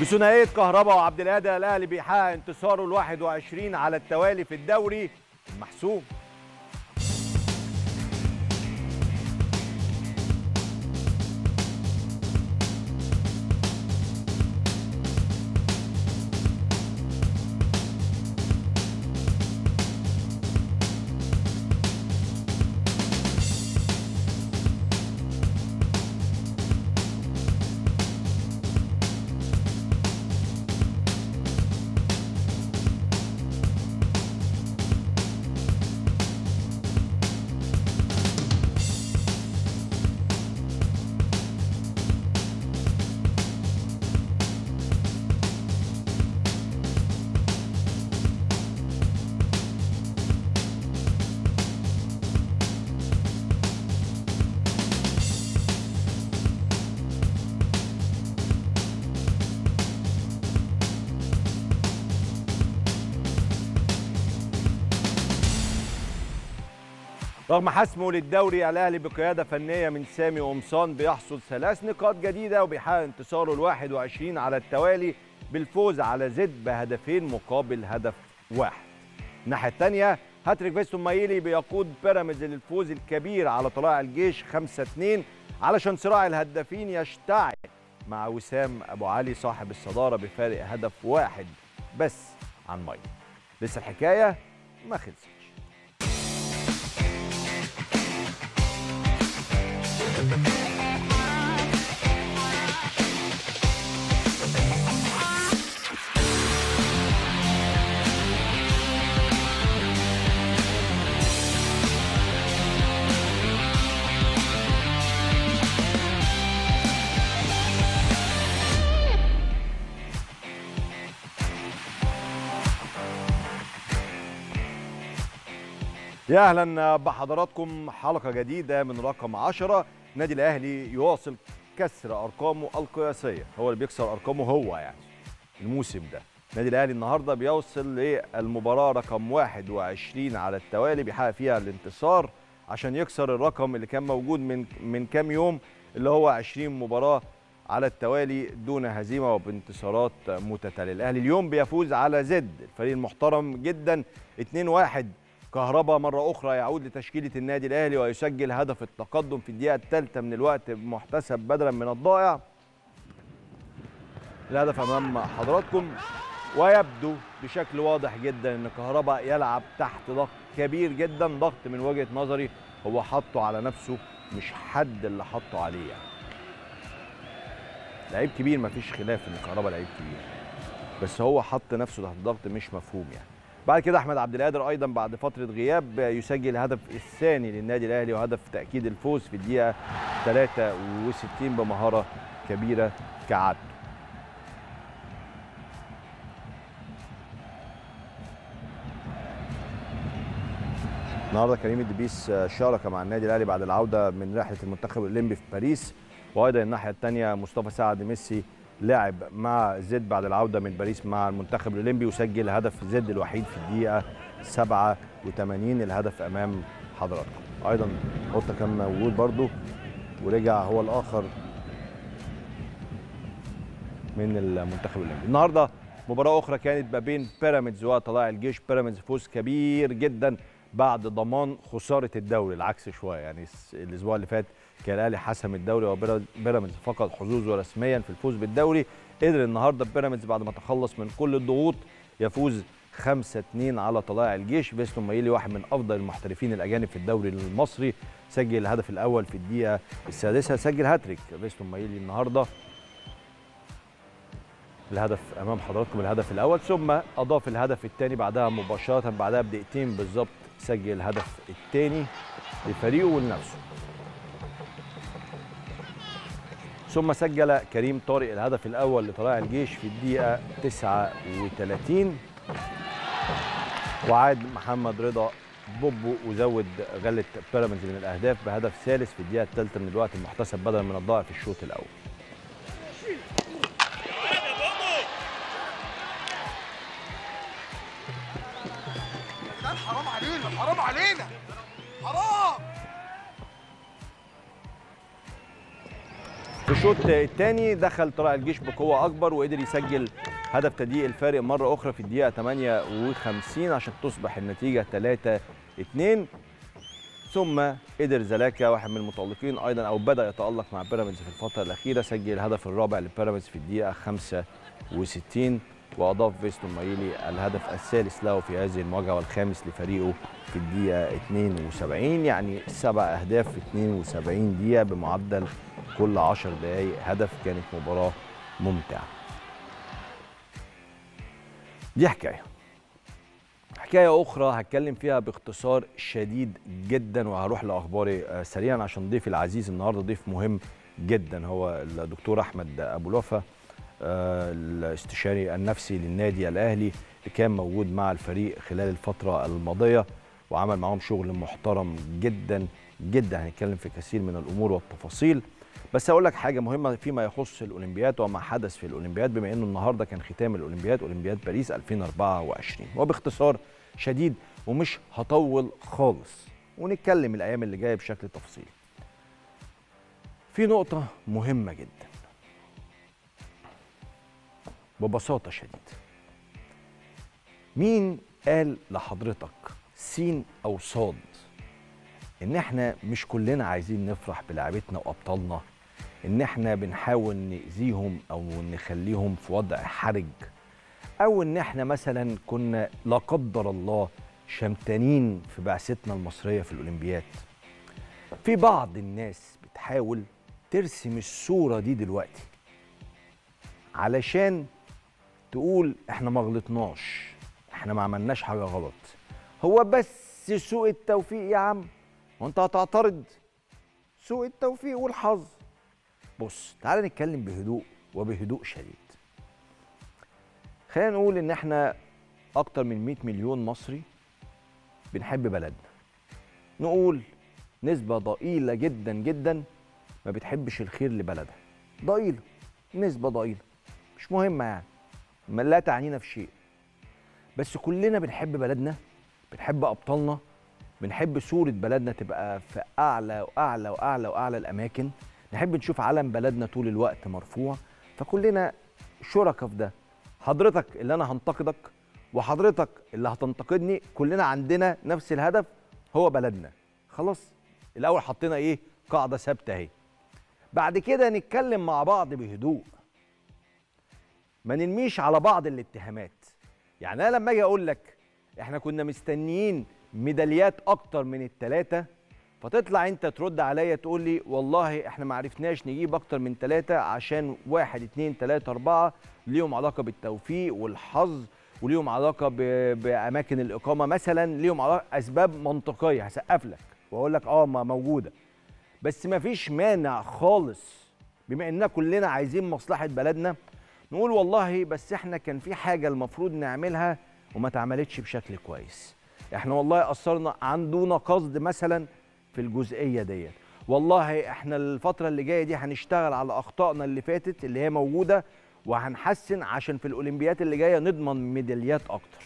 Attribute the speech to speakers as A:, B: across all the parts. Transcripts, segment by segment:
A: بثنائيه كهربا وعبد القادر الاهلي بيحقق انتصاره ال 21 على التوالي في الدوري المحسوم رغم حسمه للدوري الأهلي بقيادة فنية من سامي قمصان بيحصل ثلاث نقاط جديدة وبيحقق انتصاره ال 21 على التوالي بالفوز على زد بهدفين مقابل هدف واحد. الناحية الثانية هاتريك فيستون مايلي بيقود بيراميدز للفوز الكبير على طلائع الجيش 5-2 علشان صراع الهدافين يشتعل مع وسام أبو علي صاحب الصدارة بفارق هدف واحد بس عن مايلي. لسه الحكاية ما خلصت. يا اهلا بحضراتكم حلقه جديده من رقم 10 نادي الاهلي يواصل كسر ارقامه القياسيه هو اللي بيكسر ارقامه هو يعني الموسم ده النادي الاهلي النهارده بيوصل للمباراه رقم 21 على التوالي بيحقق فيها الانتصار عشان يكسر الرقم اللي كان موجود من من كام يوم اللي هو 20 مباراه على التوالي دون هزيمه وبانتصارات متتاليه الاهلي اليوم بيفوز على زد الفريق المحترم جدا 2-1 كهربا مرة أخرى يعود لتشكيلة النادي الأهلي ويسجل هدف التقدم في الدقيقة الثالثة من الوقت محتسب بدلا من الضائع الهدف أمام حضراتكم ويبدو بشكل واضح جدا أن كهربا يلعب تحت ضغط كبير جدا ضغط من وجهة نظري هو حطه على نفسه مش حد اللي حطه عليه يعني لعيب كبير مفيش خلاف ان كهربا لعيب كبير بس هو حط نفسه تحت ضغط مش مفهوم يعني بعد كده احمد عبد القادر ايضا بعد فتره غياب يسجل الهدف الثاني للنادي الاهلي وهدف تاكيد الفوز في الدقيقه 63 بمهاره كبيره كعادته النهارده كريم الدبيس شارك مع النادي الاهلي بعد العوده من رحله المنتخب الاولمبي في باريس وايضا الناحيه الثانيه مصطفى سعد ميسي لعب مع زد بعد العودة من باريس مع المنتخب الأولمبي وسجل هدف زد الوحيد في الدقيقة 87 الهدف أمام حضراتكم أيضا قطة كان موجود برضو ورجع هو الآخر من المنتخب الأولمبي النهاردة مباراة أخرى كانت ما بين بيراميدز وطلاع الجيش بيراميدز فوز كبير جدا بعد ضمان خسارة الدوري العكس شوية يعني الأسبوع اللي فات الاهلي حسم الدوري وبيراميدز فقد حظوظه رسميا في الفوز بالدوري قدر النهارده بيراميدز بعد ما تخلص من كل الضغوط يفوز 5-2 على طلائع الجيش باسم مايلي واحد من افضل المحترفين الاجانب في الدوري المصري سجل الهدف الاول في الدقيقه السادسه سجل هاتريك باسم مايلي النهارده الهدف امام حضراتكم الهدف الاول ثم اضاف الهدف الثاني بعدها مباشره بعدها بدقيقتين بالظبط سجل الهدف الثاني لفريقه ولنفسه ثم سجل كريم طارق الهدف الأول لطلائع الجيش في الدقيقة 39 وعاد محمد رضا بوبو وزود غلة بيراميدز من الأهداف بهدف ثالث في الدقيقة الثالثة من الوقت المحتسب بدلا من الضائع في الشوط الأول الشوط الثاني دخل طلع الجيش بقوه اكبر وقدر يسجل هدف تضييق الفارق مره اخرى في الدقيقه 58 عشان تصبح النتيجه 3 2 ثم قدر زلاكا واحد من المتالقين ايضا او بدا يتالق مع بيراميدز في الفتره الاخيره سجل الهدف الرابع لبيراميدز في الدقيقه 65 واضاف فيستون مايلي الهدف الثالث له في هذه المواجهه والخامس لفريقه في الدقيقه 72 يعني سبع اهداف في 72 دقيقه بمعدل كل 10 دقائق هدف كانت مباراه ممتعه. دي حكايه. حكايه اخرى هتكلم فيها باختصار شديد جدا وهروح لاخباري آه، سريعا عشان ضيفي العزيز النهارده ضيف مهم جدا هو الدكتور احمد ابو لوفه الاستشاري النفسي للنادي الاهلي اللي كان موجود مع الفريق خلال الفتره الماضيه وعمل معاهم شغل محترم جدا جدا هنتكلم في كثير من الامور والتفاصيل بس هقول لك حاجه مهمه فيما يخص الاولمبياد وما حدث في الاولمبياد بما انه النهارده كان ختام الاولمبياد اولمبياد باريس 2024 وباختصار شديد ومش هطول خالص ونتكلم الايام اللي جايه بشكل تفصيلي في نقطه مهمه جدا ببساطة شديدة مين قال لحضرتك سين أو صاد إن إحنا مش كلنا عايزين نفرح بلعبتنا وأبطالنا إن إحنا بنحاول نأذيهم أو نخليهم في وضع حرج أو إن إحنا مثلا كنا لا قدر الله شمتانين في بعثتنا المصرية في الأولمبياد في بعض الناس بتحاول ترسم الصورة دي دلوقتي علشان تقول احنا ما غلطناش احنا ما عملناش حاجه غلط هو بس سوء التوفيق يا عم وانت هتعترض سوء التوفيق والحظ بص تعال نتكلم بهدوء وبهدوء شديد خلينا نقول ان احنا اكتر من 100 مليون مصري بنحب بلدنا نقول نسبه ضئيله جدا جدا ما بتحبش الخير لبلدها ضئيله نسبه ضئيله مش مهمه يعني لا تعنينا في شيء بس كلنا بنحب بلدنا بنحب ابطالنا بنحب صوره بلدنا تبقى في اعلى واعلى واعلى واعلى الاماكن نحب نشوف علم بلدنا طول الوقت مرفوع فكلنا شركاء في ده حضرتك اللي انا هنتقدك وحضرتك اللي هتنتقدني كلنا عندنا نفس الهدف هو بلدنا خلاص الاول حطينا ايه قاعده ثابته اهي بعد كده نتكلم مع بعض بهدوء ما نرميش على بعض الاتهامات يعني انا لما اجي اقول لك احنا كنا مستنيين ميداليات اكتر من الثلاثه فتطلع انت ترد عليا تقول لي والله احنا ما عرفناش نجيب اكتر من ثلاثه عشان واحد اتنين تلاته اربعه ليهم علاقه بالتوفيق والحظ وليهم علاقه باماكن الاقامه مثلا ليهم علاقه اسباب منطقيه هسقف لك واقول لك اه ما موجوده بس ما فيش مانع خالص بما اننا كلنا عايزين مصلحه بلدنا نقول والله بس احنا كان في حاجه المفروض نعملها وما اتعملتش بشكل كويس احنا والله قصرنا عندنا قصد مثلا في الجزئيه ديت والله احنا الفتره اللي جايه دي هنشتغل على اخطائنا اللي فاتت اللي هي موجوده وهنحسن عشان في الاولمبيات اللي جايه نضمن ميداليات اكتر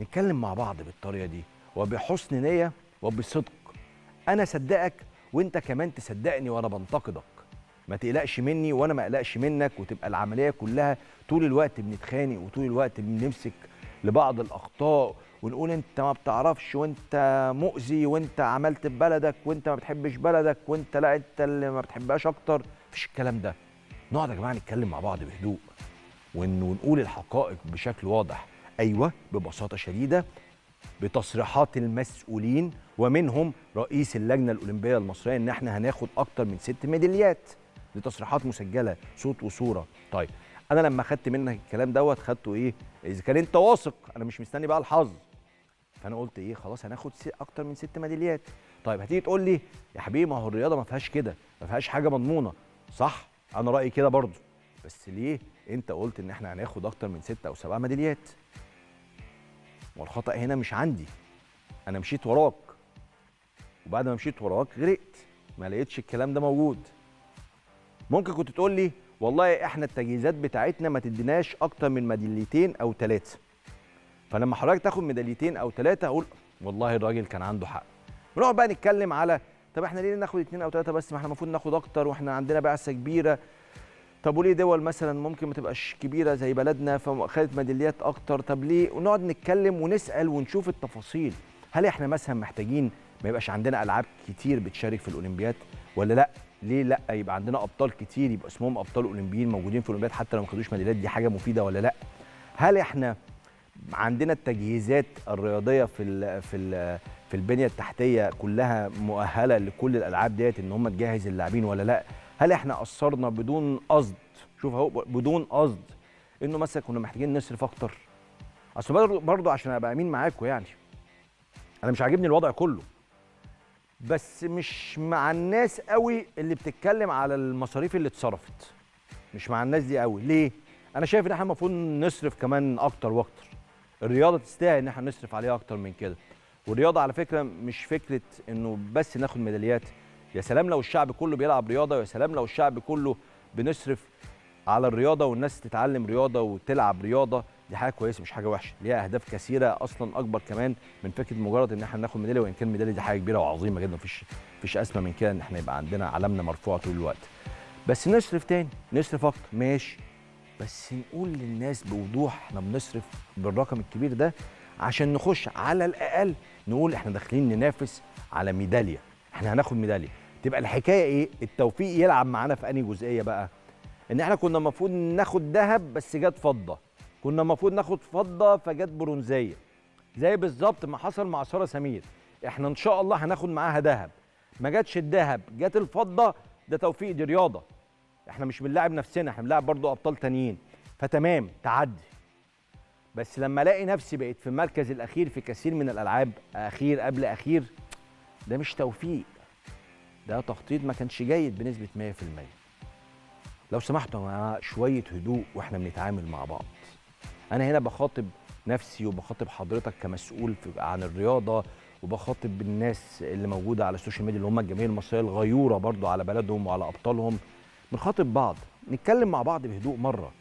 A: نتكلم مع بعض بالطريقه دي وبحسن نيه وبصدق انا صدقك وانت كمان تصدقني وانا بنتقدك ما تقلقش مني وانا ما اقلقش منك وتبقى العمليه كلها طول الوقت بنتخانق وطول الوقت بنمسك لبعض الاخطاء ونقول انت ما بتعرفش وانت مؤذي وانت عملت ببلدك وانت ما بتحبش بلدك وانت لا انت اللي ما بتحبهاش اكتر مفيش الكلام ده نقعد يا جماعه نتكلم مع بعض بهدوء ونقول الحقائق بشكل واضح ايوه ببساطه شديده بتصريحات المسؤولين ومنهم رئيس اللجنه الاولمبيه المصريه ان احنا هناخد اكتر من ست ميداليات دي تصريحات مسجله صوت وصوره طيب انا لما خدت منك الكلام دوت خدته ايه اذا كان انت واثق انا مش مستني بقى الحظ فانا قلت ايه خلاص هناخد اكتر من ست ميداليات طيب هتيجي تقول لي يا حبيبي ما هو الرياضه ما فيهاش كده ما فيهاش حاجه مضمونه صح انا رايي كده برضه بس ليه انت قلت ان احنا هناخد اكتر من ستة او سبعة ميداليات والخطا هنا مش عندي انا مشيت وراك وبعد ما مشيت وراك غرقت ما لقيتش الكلام ده موجود ممكن كنت تقول لي والله احنا التجهيزات بتاعتنا ما تديناش اكتر من ميداليتين او ثلاثه فلما حضرتك تاخد ميداليتين او ثلاثه اقول والله الراجل كان عنده حق نروح بقى نتكلم على طب احنا ليه ناخد اثنين او ثلاثه بس ما احنا المفروض ناخد اكتر واحنا عندنا بعثه كبيره طب وليه دول مثلا ممكن ما تبقاش كبيره زي بلدنا فخدت ميداليات اكتر طب ليه ونقعد نتكلم ونسال ونشوف التفاصيل هل احنا مثلا محتاجين ما يبقاش عندنا العاب كتير بتشارك في الاولمبياد ولا لا ليه لا يبقى عندنا ابطال كتير يبقى اسمهم ابطال اولمبيين موجودين في الاولمبياد حتى لو ما خدوش ميداليات دي حاجه مفيده ولا لا هل احنا عندنا التجهيزات الرياضيه في الـ في الـ في البنيه التحتيه كلها مؤهله لكل الالعاب ديت ان هم تجهز اللاعبين ولا لا هل احنا قصرنا بدون قصد شوف اهو بدون قصد انه مثلا كنا محتاجين نصرف اكتر اصل برضه عشان ابقى امين معاكم يعني انا مش عاجبني الوضع كله بس مش مع الناس قوي اللي بتتكلم على المصاريف اللي اتصرفت مش مع الناس دي قوي ليه انا شايف ان احنا المفروض نصرف كمان اكتر واكتر الرياضه تستاهل ان احنا نصرف عليها اكتر من كده والرياضه على فكره مش فكره انه بس ناخد ميداليات يا سلام لو الشعب كله بيلعب رياضه يا سلام لو الشعب كله بنصرف على الرياضه والناس تتعلم رياضه وتلعب رياضه دي حاجه كويسه مش حاجه وحشه ليها اهداف كثيره اصلا اكبر كمان من فكره مجرد ان احنا ناخد ميداليه وان كان ميداليه دي حاجه كبيره وعظيمه جدا مفيش مفيش اسمى من كده ان احنا يبقى عندنا علمنا مرفوع طول الوقت بس نصرف تاني نصرف اكتر ماشي بس نقول للناس بوضوح احنا بنصرف بالرقم الكبير ده عشان نخش على الاقل نقول احنا داخلين ننافس على ميداليه احنا هناخد ميداليه تبقى الحكايه ايه التوفيق يلعب معانا في انهي جزئيه بقى ان احنا كنا المفروض ناخد ذهب بس جت فضه كنا المفروض ناخد فضه فجت برونزيه زي بالظبط ما حصل مع ساره سمير احنا ان شاء الله هناخد معاها ذهب ما جاتش الذهب جت الفضه ده توفيق دي رياضه احنا مش بنلاعب نفسنا احنا بنلاعب برضو ابطال تانيين فتمام تعدي بس لما الاقي نفسي بقيت في المركز الاخير في كثير من الالعاب اخير قبل اخير ده مش توفيق ده تخطيط ما كانش جيد بنسبه 100% لو سمحتوا يا جماعه شويه هدوء واحنا بنتعامل مع بعض انا هنا بخاطب نفسي وبخاطب حضرتك كمسؤول عن الرياضه وبخاطب الناس اللي موجوده على السوشيال ميديا اللي هم الجماهير المصريه الغيوره برضو على بلدهم وعلى ابطالهم بنخاطب بعض نتكلم مع بعض بهدوء مره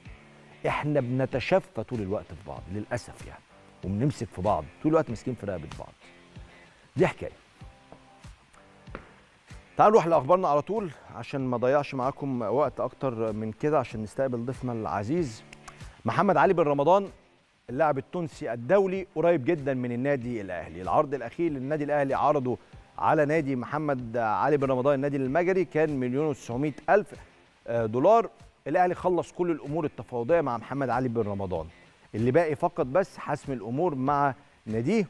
A: احنا بنتشفى طول الوقت في بعض للاسف يعني وبنمسك في بعض طول الوقت ماسكين في رقبه بعض دي حكايه تعالوا نروح لاخبارنا على طول عشان ما ضيعش معاكم وقت اكتر من كده عشان نستقبل ضيفنا العزيز محمد علي بن رمضان اللاعب التونسي الدولي قريب جدا من النادي الاهلي العرض الاخير للنادي الاهلي عرضه على نادي محمد علي بن رمضان النادي المجري كان مليون و ألف آه، دولار الاهلي خلص كل الامور التفاوضيه مع محمد علي بن رمضان اللي باقي فقط بس حسم الامور مع ناديه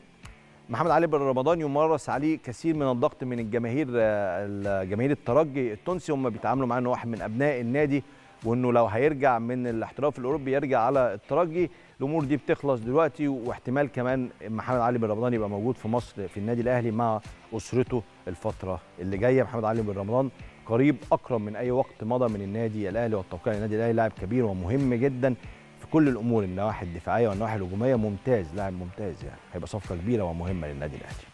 A: محمد علي بن رمضان يمارس عليه كثير من الضغط من الجماهير آه، جماهير الترجي التونسي هم بيتعاملوا معاه انه واحد من ابناء النادي وانه لو هيرجع من الاحتراف الاوروبي يرجع على الترجي الامور دي بتخلص دلوقتي واحتمال كمان محمد علي بن رمضان يبقى موجود في مصر في النادي الاهلي مع اسرته الفتره اللي جايه محمد علي بن رمضان قريب اقرب من اي وقت مضى من النادي الاهلي والتوقيع للنادي الاهلي لاعب كبير ومهم جدا في كل الامور النواحي الدفاعيه والنواحي الهجوميه ممتاز لاعب ممتاز يعني هيبقى صفقه كبيره ومهمه للنادي الاهلي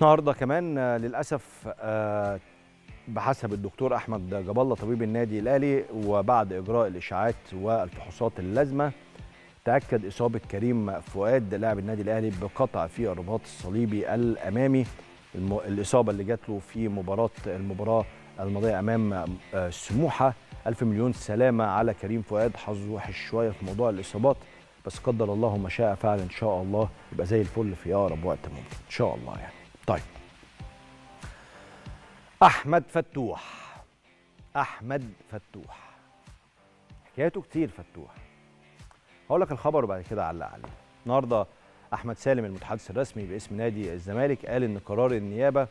A: النهارده كمان آه، للاسف آه، بحسب الدكتور احمد جاب الله طبيب النادي الاهلي وبعد اجراء الاشاعات والفحوصات اللازمه تاكد اصابه كريم فؤاد لاعب النادي الاهلي بقطع في الرباط الصليبي الامامي الاصابه اللي جات له في مباراه المباراه الماضيه امام آه، سموحه الف مليون سلامه على كريم فؤاد حظه وحش شويه في موضوع الاصابات بس قدر الله ما شاء فعل ان شاء الله يبقى زي الفل في اقرب وقت ممكن ان شاء الله يعني طيب أحمد فتوح أحمد فتوح حكايته كتير فتوح هقول لك الخبر وبعد كده علق عليه النهارده أحمد سالم المتحدث الرسمي باسم نادي الزمالك قال إن قرار النيابة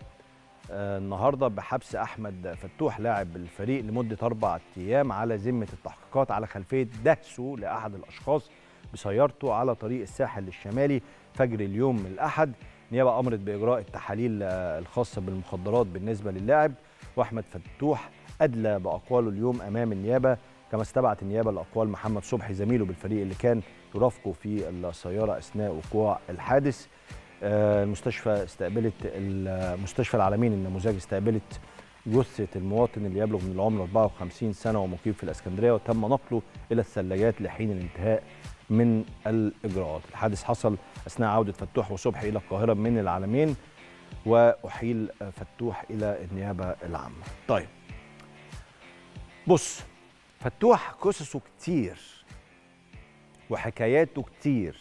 A: آه، النهارده بحبس أحمد فتوح لاعب الفريق لمدة أربع أيام على ذمة التحقيقات على خلفية دهسه لأحد الأشخاص بسيارته على طريق الساحل الشمالي فجر اليوم الأحد النيابه امرت باجراء التحاليل آه، الخاصه بالمخدرات بالنسبه للاعب واحمد فتوح ادلى باقواله اليوم امام النيابه كما استبعت النيابه الاقوال محمد صبحي زميله بالفريق اللي كان يرافقه في السياره اثناء وقوع الحادث آه، المستشفى استقبلت المستشفى العالمين النموذج استقبلت جثه المواطن اللي يبلغ من العمر 54 سنه ومقيم في الاسكندريه وتم نقله الى الثلاجات لحين الانتهاء من الإجراءات الحادث حصل أثناء عودة فتوح وصبحي إلى القاهرة من العالمين وأحيل فتوح إلى النيابة العامة طيب بص فتوح قصصه كتير وحكاياته كتير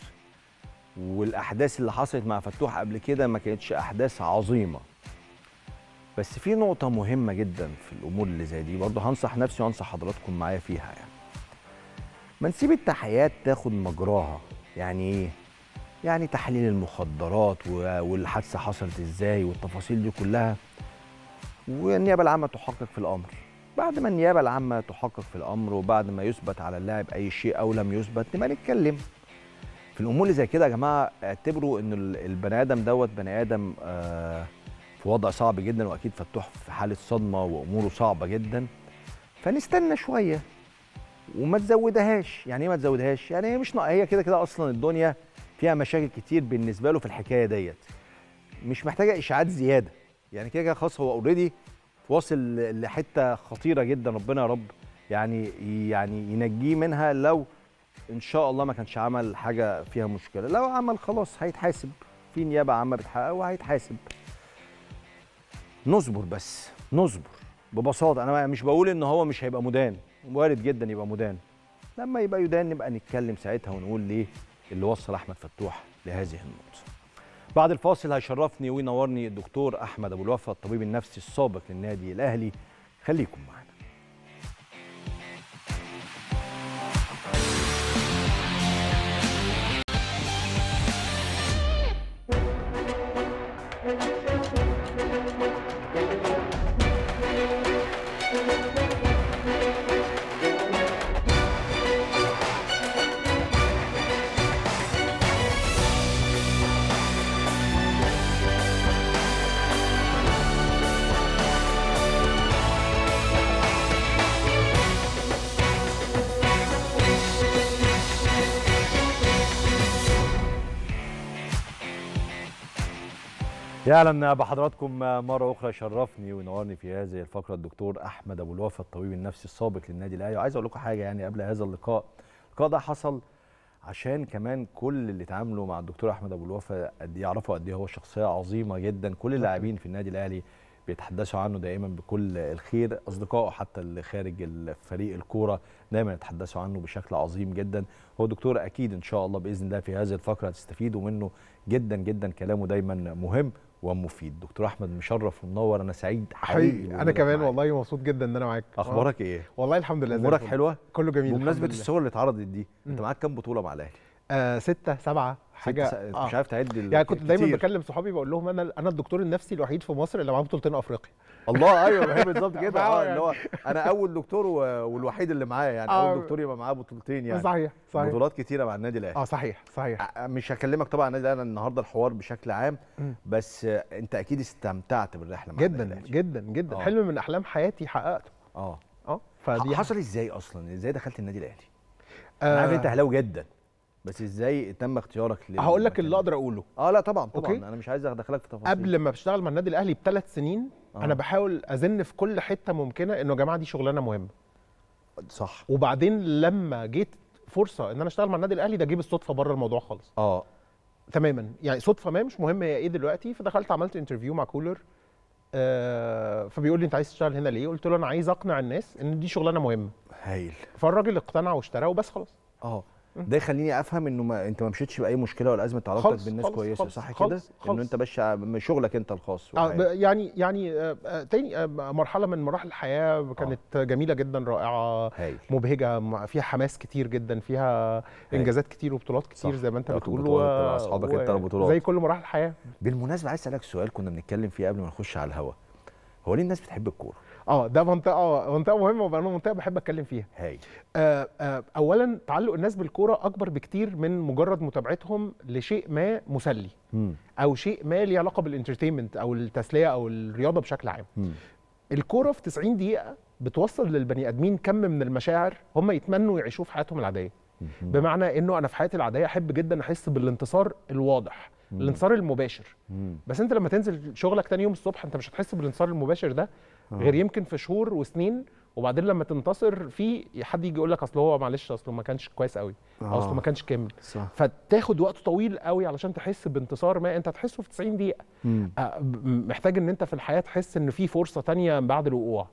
A: والأحداث اللي حصلت مع فتوح قبل كده ما كانتش أحداث عظيمة بس في نقطة مهمة جدا في الأمور اللي زي دي برضه هنصح نفسي وأنصح حضراتكم معايا فيها يعني ما نسيب التحيات تاخد مجراها يعني ايه يعني تحليل المخدرات والحادثه حصلت ازاي والتفاصيل دي كلها والنيابه العامه تحقق في الامر بعد ما النيابه العامه تحقق في الامر وبعد ما يثبت على اللاعب اي شيء او لم يثبت نبقى نتكلم في الامور اللي زي كده يا جماعه اعتبروا ان البني ادم دوت بني ادم آه، في وضع صعب جدا واكيد فتوح في حاله صدمه واموره صعبه جدا فنستنى شويه وما تزودهاش يعني ايه ما تزودهاش يعني هي مش هي كده كده اصلا الدنيا فيها مشاكل كتير بالنسبه له في الحكايه ديت مش محتاجه اشاعات زياده يعني كده كده خلاص هو اوريدي واصل لحته خطيره جدا ربنا يا رب يعني يعني ينجيه منها لو ان شاء الله ما كانش عمل حاجه فيها مشكله لو عمل خلاص هيتحاسب في نيابه عامه بتحقق وهيتحاسب نصبر بس نصبر ببساطه انا مش بقول ان هو مش هيبقى مدان وارد جدا يبقى مدان لما يبقى يدان نبقى نتكلم ساعتها ونقول ليه اللي وصل احمد فتوح لهذه النقطه بعد الفاصل هيشرفني وينورني الدكتور احمد ابو الوفا الطبيب النفسي السابق للنادي الاهلي خليكم معنا thank you يا اهلا بحضراتكم مره اخرى شرفني وينورني في هذه الفقره الدكتور احمد ابو الوفا الطبيب النفسي السابق للنادي الاهلي وعايز اقول لكم حاجه يعني قبل هذا اللقاء اللقاء ده حصل عشان كمان كل اللي اتعاملوا مع الدكتور احمد ابو الوفا قد إيه، يعرفوا قد ايه هو شخصيه عظيمه جدا كل اللاعبين في النادي الاهلي بيتحدثوا عنه دائما بكل الخير اصدقائه حتى اللي خارج فريق الكوره دايما يتحدثوا عنه بشكل عظيم جدا هو دكتور اكيد ان شاء الله باذن الله في هذه الفقره هتستفيدوا منه جدا جدا كلامه دايما مهم ومفيد دكتور احمد مشرف ومنور انا سعيد حقيقي انا كمان معاك. والله مبسوط جدا ان انا معاك اخبارك آه. ايه والله الحمد لله امورك حلوه كله جميل بمناسبه الصور اللي اتعرضت دي انت معاك كام بطوله مع الاهلي
B: آه ستة سبعة حاجة ستة س... آه. مش عارف تعد يعني كنت دايما بكلم صحابي بقول لهم انا انا الدكتور النفسي الوحيد في مصر اللي معاه بطولتين افريقيا الله ايوه بحب بالظبط كده اه يعني. اللي هو انا اول دكتور
A: والوحيد اللي معايا يعني اول آه. دكتور يبقى معاه بطولتين يعني صحيح صحيح بطولات كتيره مع النادي الاهلي اه صحيح صحيح مش هكلمك طبعا النادي الاهلي النهارده الحوار بشكل عام بس انت اكيد استمتعت بالرحله مع جدا جدا جدا آه. حلم من احلام حياتي حققته اه اه فدي يعني حصل ازاي اصلا ازاي دخلت النادي الاهلي آه. انا عارف انت اهلاوي جدا بس ازاي
B: تم اختيارك ليه هقول
A: لك اللي اقدر اقوله اه لا طبعا طبعا أوكي. انا مش عايز ادخلك في تفاصيل قبل
B: ما بشتغل مع النادي الاهلي بثلاث سنين آه. انا بحاول ازن في كل حته ممكنه انه يا جماعه دي شغلانه مهمه صح وبعدين لما جيت فرصه ان انا اشتغل مع النادي الاهلي ده جه بالصدفه بره الموضوع خالص اه تماما يعني صدفه ما مش مهم هي ايه دلوقتي فدخلت عملت انترفيو مع كولر آه فبيقول لي انت عايز تشتغل هنا ليه؟ قلت له انا عايز اقنع الناس ان دي شغلانه مهمه. هايل. فالراجل اقتنع واشترى وبس خلاص. اه ده يخليني افهم انه ما
A: انت ما مشيتش باي مشكله ولا ازمه علاقتك بالناس خلص كويسه خلص صح كده؟ انه انت بس شغلك انت الخاص آه
B: يعني يعني آه, آه، تاني آه مرحله من مراحل الحياه كانت آه. جميله جدا رائعه هاي. مبهجه فيها حماس كتير جدا فيها هاي. انجازات كتير وبطولات كتير زي ما انت بتقول و... اصحابك و... انت البطولات زي
A: كل مراحل الحياه بالمناسبه عايز اسالك سؤال كنا بنتكلم
B: فيه قبل ما نخش على الهوا هو ليه الناس بتحب الكوره؟ اه ده منطقه اه منطقه مهمه وانا منطقه بحب اتكلم فيها هاي. آه آه اولا تعلق الناس بالكوره اكبر بكتير من مجرد متابعتهم لشيء ما مسلي م. او شيء ما ليه علاقه بالانترتينمنت او التسليه او الرياضه بشكل عام م. الكوره في 90 دقيقه بتوصل للبني ادمين كم من المشاعر هم يتمنوا يعيشوه في حياتهم العاديه بمعنى انه انا في حياتي العاديه احب جدا احس بالانتصار الواضح الانتصار المباشر بس انت لما تنزل شغلك تاني يوم الصبح انت مش هتحس بالانتصار المباشر ده آه. غير يمكن في شهور وسنين وبعدين لما تنتصر فيه حد يجي يقول لك اصل هو معلش اصله ما كانش كويس قوي او اصله آه. ما كانش كامل فتاخد وقت طويل قوي علشان تحس بانتصار ما انت هتحسه في 90 دقيقه آه، محتاج ان انت في الحياه تحس ان في فرصه تانية بعد الوقوع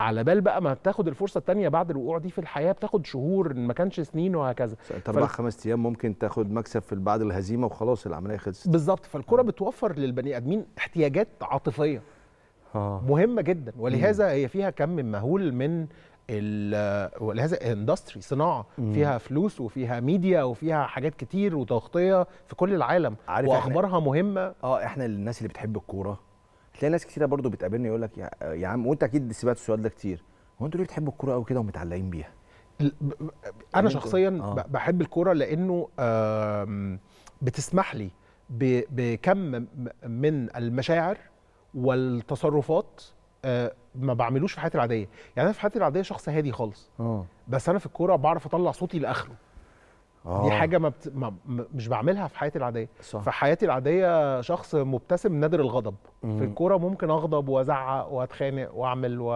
B: على بال بقى ما بتاخد الفرصه الثانيه بعد الوقوع دي في الحياه بتاخد شهور ما كانش سنين وهكذا ثلاث اربع فال...
A: خمس ايام ممكن تاخد مكسب في بعد الهزيمه وخلاص العمليه خلصت
B: بالظبط فالكره بتوفر للبني ادمين احتياجات عاطفيه آه. مهمه جدا ولهذا هي فيها كم مهول من ولهذا اندستري صناعه مم. فيها فلوس وفيها ميديا وفيها حاجات كتير وتغطيه في كل العالم واخبارها مهمه اه احنا الناس اللي بتحب الكوره
A: تلاقي ناس كتيره برضو بتقابلني يقول لك يا عم وانت اكيد سمعت السؤال ده كتير هو انتوا ليه بتحبوا
B: الكوره قوي كده ومتعلقين بيها؟ انا يعني شخصيا آه. بحب الكوره لانه بتسمح لي بكم من المشاعر والتصرفات آه، ما بعملوش في حياتي العاديه يعني انا في حياتي العاديه شخص هادي خالص آه. بس انا في الكوره بعرف اطلع صوتي لاخره آه. دي حاجه ما, بت... ما مش بعملها في حياتي العاديه صح. في حياتي العاديه شخص مبتسم نادر الغضب مم. في الكوره ممكن اغضب وازعق واتخانق واعمل و...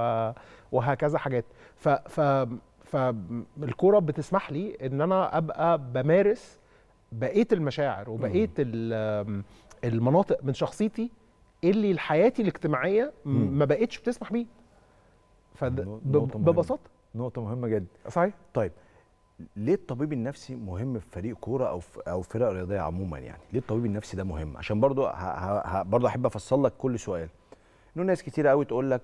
B: وهكذا حاجات ف... ف... فالكوره بتسمح لي ان انا ابقى بمارس بقيه المشاعر وبقيه المناطق من شخصيتي اللي حياتي الاجتماعيه ما بقتش بتسمح بيه فببساطه
A: نقطه مهمه جدا صحيح طيب ليه الطبيب النفسي مهم في فريق كوره او في او فرق رياضيه عموما يعني ليه الطبيب النفسي ده مهم عشان برضو ه... برضو احب افصل لك كل سؤال انه ناس كتير قوي تقول لك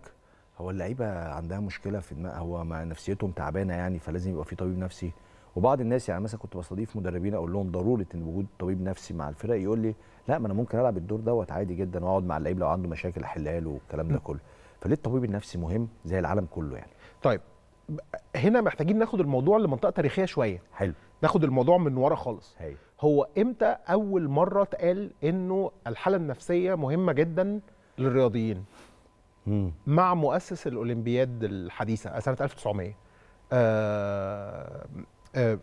A: هو اللعيبه عندها مشكله في دماغ هو ما نفسيتهم تعبانه يعني فلازم يبقى في طبيب نفسي وبعض الناس يعني مثلا كنت بستضيف مدربين اقول لهم ضروره ان وجود طبيب نفسي مع الفرق يقول لي لا ما انا ممكن العب الدور دوت عادي جدا واقعد مع اللعيب لو
B: عنده مشاكل احلها له والكلام ده كله فليه الطبيب النفسي مهم زي العالم كله يعني طيب هنا محتاجين ناخد الموضوع لمنطقه تاريخيه شويه حلو ناخد الموضوع من ورا خالص هي. هو امتى اول مره اتقال انه الحاله النفسيه مهمه جدا للرياضيين مم. مع مؤسس الاولمبياد الحديثه سنه 1900 آه آه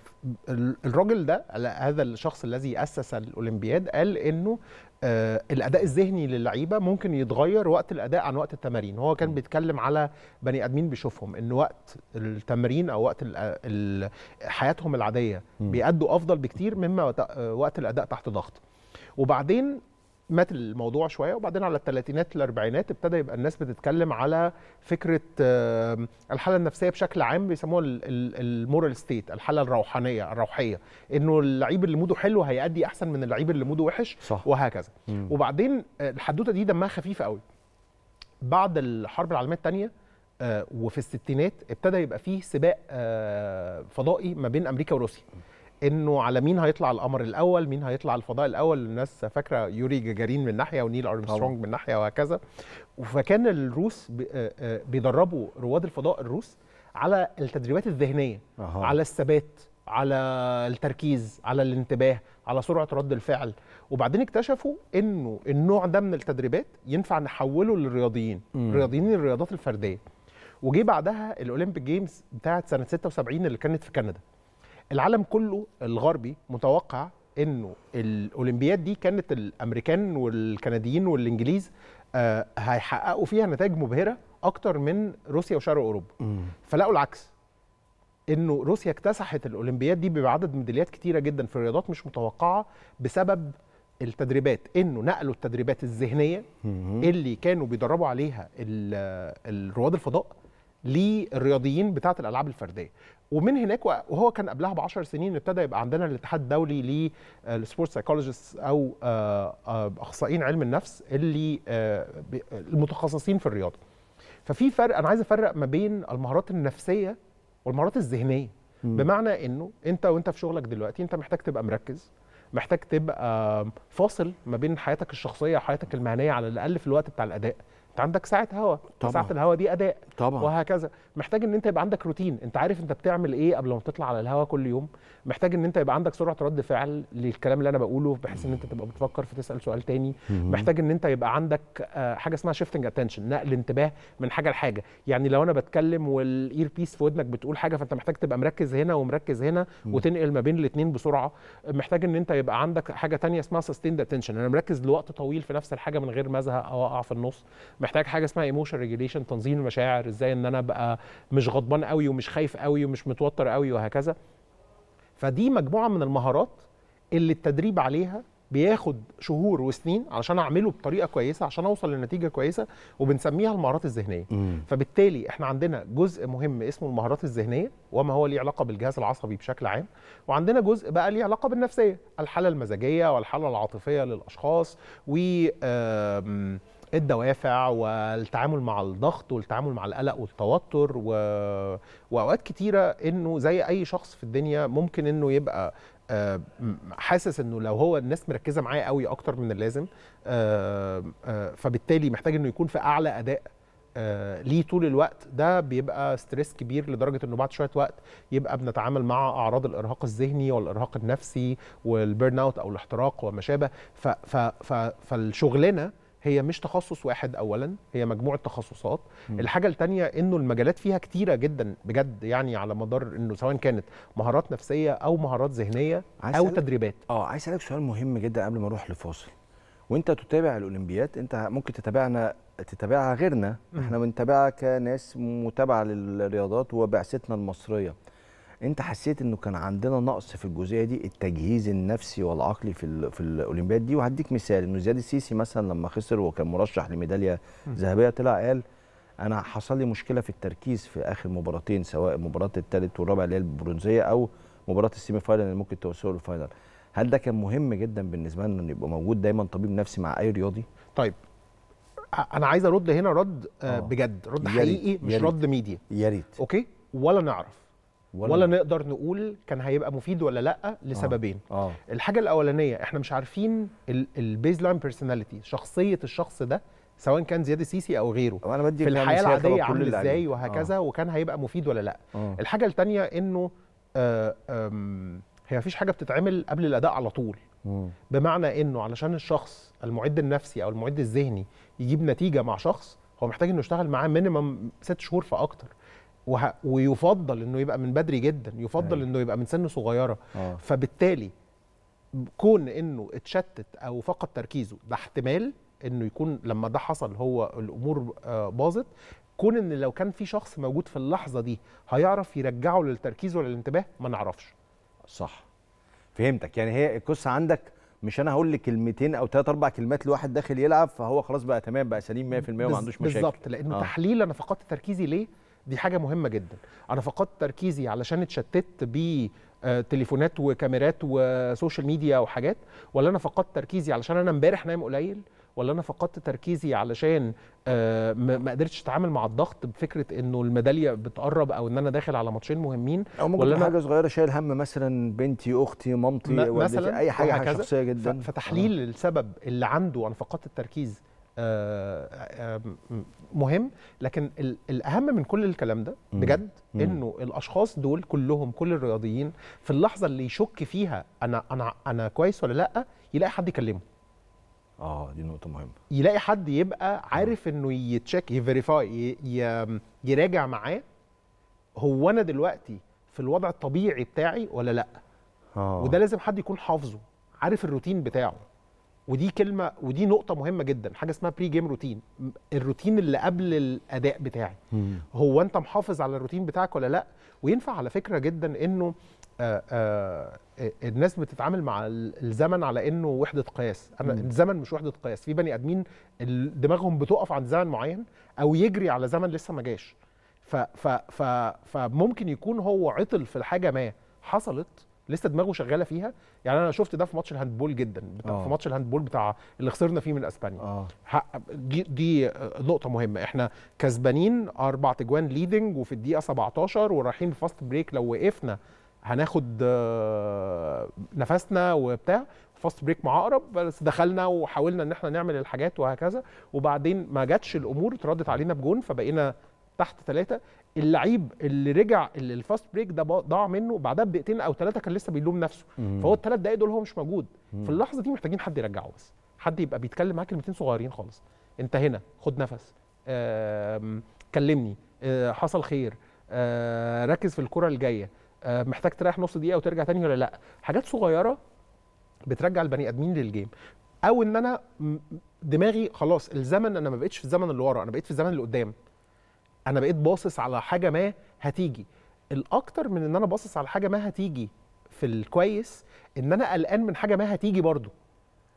B: الراجل ده هذا الشخص الذي اسس الاولمبياد قال انه آه، الاداء الذهني للعيبه ممكن يتغير وقت الاداء عن وقت التمارين هو كان بيتكلم على بني ادمين بيشوفهم ان وقت التمرين او وقت حياتهم العاديه بيأدوا افضل بكتير مما وقت آه، الاداء تحت ضغط وبعدين مات الموضوع شويه وبعدين على الثلاثينات الاربعينات ابتدى يبقى الناس بتتكلم على فكره الحاله النفسيه بشكل عام بيسموها المورال ستيت الحاله الروحانيه الروحيه انه اللعيب اللي موده حلو هيأدي احسن من اللعيب اللي موده وحش صح. وهكذا مم. وبعدين آه، الحدوته دي دمها خفيف قوي بعد الحرب العالميه الثانيه آه، وفي الستينات ابتدى يبقى فيه سباق آه، فضائي ما بين امريكا وروسيا انه على مين هيطلع القمر الاول مين هيطلع الفضاء الاول الناس فاكره يوري جاجارين من ناحيه ونيل ارمسترونج من ناحيه وهكذا فكان الروس آه، آه، بيدربوا رواد الفضاء الروس على التدريبات الذهنيه أه. على الثبات على التركيز على الانتباه على سرعه رد الفعل وبعدين اكتشفوا انه النوع ده من التدريبات ينفع نحوله للرياضيين رياضيين الرياضات الفرديه وجي بعدها الاولمبيك جيمز بتاعه سنه 76 اللي كانت في كندا العالم كله الغربي متوقع انه الاولمبياد دي كانت الامريكان والكنديين والانجليز آه هيحققوا فيها نتائج مبهره اكتر من روسيا وشرق اوروبا فلقوا العكس انه روسيا اكتسحت الاولمبياد دي بعدد ميداليات كتيره جدا في رياضات مش متوقعه بسبب التدريبات انه نقلوا التدريبات الذهنيه اللي كانوا بيدربوا عليها آه، رواد الفضاء للرياضيين بتاعه الالعاب الفرديه ومن هناك وهو كان قبلها ب 10 سنين ابتدى يبقى عندنا الاتحاد الدولي للسبورت آه، سايكولوجيست او آه، آه، اخصائيين علم النفس اللي المتخصصين في الرياضه ففي فرق انا عايز افرق ما بين المهارات النفسيه والمهارات الذهنيه بمعنى انه انت وانت في شغلك دلوقتي انت محتاج تبقى مركز محتاج تبقى فاصل ما بين حياتك الشخصيه وحياتك المهنيه على الاقل في الوقت بتاع الاداء انت عندك ساعه هواء ساعه الهواء دي اداء طبعا وهكذا محتاج ان انت يبقى عندك روتين انت عارف انت بتعمل ايه قبل ما تطلع على الهواء كل يوم محتاج ان انت يبقى عندك سرعه رد فعل للكلام اللي انا بقوله بحيث ان انت تبقى بتفكر فتسال سؤال تاني محتاج ان انت يبقى عندك آه، حاجه اسمها شيفتنج اتنشن نقل انتباه من حاجه لحاجه يعني لو انا بتكلم والاير بيس في ودنك بتقول حاجه فانت محتاج تبقى مركز هنا ومركز هنا وتنقل ما بين الاثنين بسرعه محتاج ان انت يبقى عندك حاجه تانية اسمها سستيند اتنشن انا مركز لوقت طويل في نفس الحاجه من غير ما ازهق او اقع في النص محتاج حاجه اسمها ايموشن ريجيليشن تنظيم المشاعر ازاي ان انا ابقى مش غضبان قوي ومش خايف قوي ومش متوتر قوي وهكذا فدي مجموعه من المهارات اللي التدريب عليها بياخد شهور وسنين علشان اعمله بطريقه كويسه عشان اوصل لنتيجه كويسه وبنسميها المهارات الذهنيه مم. فبالتالي احنا عندنا جزء مهم اسمه المهارات الذهنيه وما هو ليه علاقه بالجهاز العصبي بشكل عام وعندنا جزء بقى ليه علاقه بالنفسيه الحاله المزاجيه والحاله العاطفيه للاشخاص و آه الدوافع والتعامل مع الضغط والتعامل مع القلق والتوتر و... واوقات كتيره انه زي اي شخص في الدنيا ممكن انه يبقى آه، حاسس انه لو هو الناس مركزه معايا قوي اكتر من اللازم آه، آه، فبالتالي محتاج انه يكون في اعلى اداء ليه طول الوقت ده بيبقى ستريس كبير لدرجه انه بعد شويه وقت يبقى بنتعامل مع اعراض الارهاق الذهني والارهاق النفسي والبيرن اوت او الاحتراق وما شابه فالشغلانه هي مش تخصص واحد اولا هي مجموعه تخصصات م. الحاجه الثانيه انه المجالات فيها كتيره جدا بجد يعني على مدار انه سواء كانت مهارات نفسيه او مهارات ذهنيه او تدريبات اه عايز اسالك سؤال مهم جدا قبل ما اروح لفاصل وانت تتابع الاولمبياد انت ممكن تتابعنا
A: تتابعها غيرنا احنا بنتابعها كناس متابعه للرياضات وبعثتنا المصريه انت حسيت انه كان عندنا نقص في الجزئيه دي التجهيز النفسي والعقلي في في الاولمبياد دي وهديك مثال انه زياد السيسي مثلا لما خسر وكان مرشح لميداليه ذهبيه طلع قال انا حصل لي مشكله في التركيز في اخر مباراتين سواء مباراه الثالث والرابع اللي هي البرونزيه او مباراه السيمي فاينل اللي ممكن توصلوا للفاينل هل ده كان مهم جدا بالنسبه لنا انه يبقى موجود دايما طبيب نفسي مع اي رياضي طيب
B: انا عايز ارد هنا رد آه، آه. بجد رد حقيقي مش رد
A: ميديا يا ريت
B: اوكي ولا نعرف ولا, ولا نقدر نقول كان هيبقى مفيد ولا لا لسببين آه. آه. الحاجه الاولانيه احنا مش عارفين البيز لاين بيرسوناليتي شخصيه الشخص ده سواء كان زياد السيسي او غيره أنا بدي في الحياه العاديه عامل ازاي وهكذا آه. وكان هيبقى مفيد ولا لا آه. الحاجه الثانيه انه آه، هي مفيش حاجه بتتعمل قبل الاداء على طول آه. بمعنى انه علشان الشخص المعد النفسي او المعد الذهني يجيب نتيجه مع شخص هو محتاج انه يشتغل معاه مينيمم ست شهور فاكتر ويفضل انه يبقى من بدري جدا يفضل أيه. انه يبقى من سن صغيره آه. فبالتالي كون انه اتشتت او فقد تركيزه ده احتمال انه يكون لما ده حصل هو الامور آه، باظت كون ان لو كان في شخص موجود في اللحظه دي هيعرف يرجعه للتركيز وللانتباه ما نعرفش صح فهمتك يعني هي
A: القصه عندك مش انا هقول لك كلمتين او ثلاث اربع كلمات لواحد داخل يلعب فهو خلاص بقى تمام بقى
B: سليم 100% وما عندوش مشاكل بالظبط لانه آه. تحليل انا فقدت تركيزي ليه دي حاجه مهمه جدا انا فقدت تركيزي علشان اتشتت ب تليفونات وكاميرات وسوشيال ميديا وحاجات ولا انا فقدت تركيزي علشان انا امبارح نايم قليل ولا انا فقدت تركيزي علشان آه، ما قدرتش اتعامل مع الضغط بفكره انه الميداليه بتقرب او ان انا داخل على ماتشين مهمين او ممكن ولا حاجه
A: صغيره شايل هم مثلا بنتي اختي مامتي مثلا اي حاجه شخصيه جدا فتحليل
B: السبب اللي عنده انا فقدت التركيز آه، آه، مهم لكن الاهم من كل الكلام ده بجد انه الاشخاص دول كلهم كل الرياضيين في اللحظه اللي يشك فيها انا انا انا كويس ولا لا يلاقي حد يكلمه
A: اه دي نقطه مهمه
B: يلاقي حد يبقى عارف انه يتشيك يفيريفاي يراجع معاه هو انا دلوقتي في الوضع الطبيعي بتاعي ولا لا آه. وده لازم حد يكون حافظه عارف الروتين بتاعه ودي كلمه ودي نقطه مهمه جدا حاجه اسمها بري جيم روتين الروتين اللي قبل الاداء بتاعي مم. هو انت محافظ على الروتين بتاعك ولا لا وينفع على فكره جدا انه آآ آه، آآ آه، آه، الناس بتتعامل مع الزمن على انه وحده قياس انا الزمن مش وحده قياس في بني ادمين دماغهم بتقف عند زمن معين او يجري على زمن لسه ما جاش فممكن يكون هو عطل في حاجه ما حصلت لسه دماغه شغاله فيها يعني انا شفت ده في ماتش الهاندبول جدا بتاع آه. في ماتش الهاندبول بتاع اللي خسرنا فيه من اسبانيا آه. دي دي آه، نقطه مهمه احنا كسبانين اربع تجوان ليدنج وفي الدقيقه 17 ورايحين فاست بريك لو وقفنا هناخد نفسنا وبتاع فاست بريك مع اقرب بس دخلنا وحاولنا ان احنا نعمل الحاجات وهكذا وبعدين ما جاتش الامور اتردت علينا بجون فبقينا تحت ثلاثه اللعيب اللي رجع اللي الفاست بريك ده ضاع منه بعدها بدقيقتين او ثلاثه كان لسه بيلوم نفسه مم. فهو الثلاث دقائق دول هو مش موجود مم. في اللحظه دي محتاجين حد يرجعه بس حد يبقى بيتكلم معاه كلمتين صغيرين خالص انت هنا خد نفس كلمني آه، حصل خير آه، ركز في الكره الجايه آه، محتاج تريح نص دقيقه وترجع تاني ولا لا حاجات صغيره بترجع البني ادمين للجيم او ان انا دماغي خلاص الزمن انا ما بقتش في الزمن اللي ورا انا بقيت في الزمن اللي قدام انا بقيت باصص على حاجه ما هتيجي الاكتر من ان انا باصص على حاجه ما هتيجي في الكويس ان انا قلقان من حاجه ما هتيجي برضو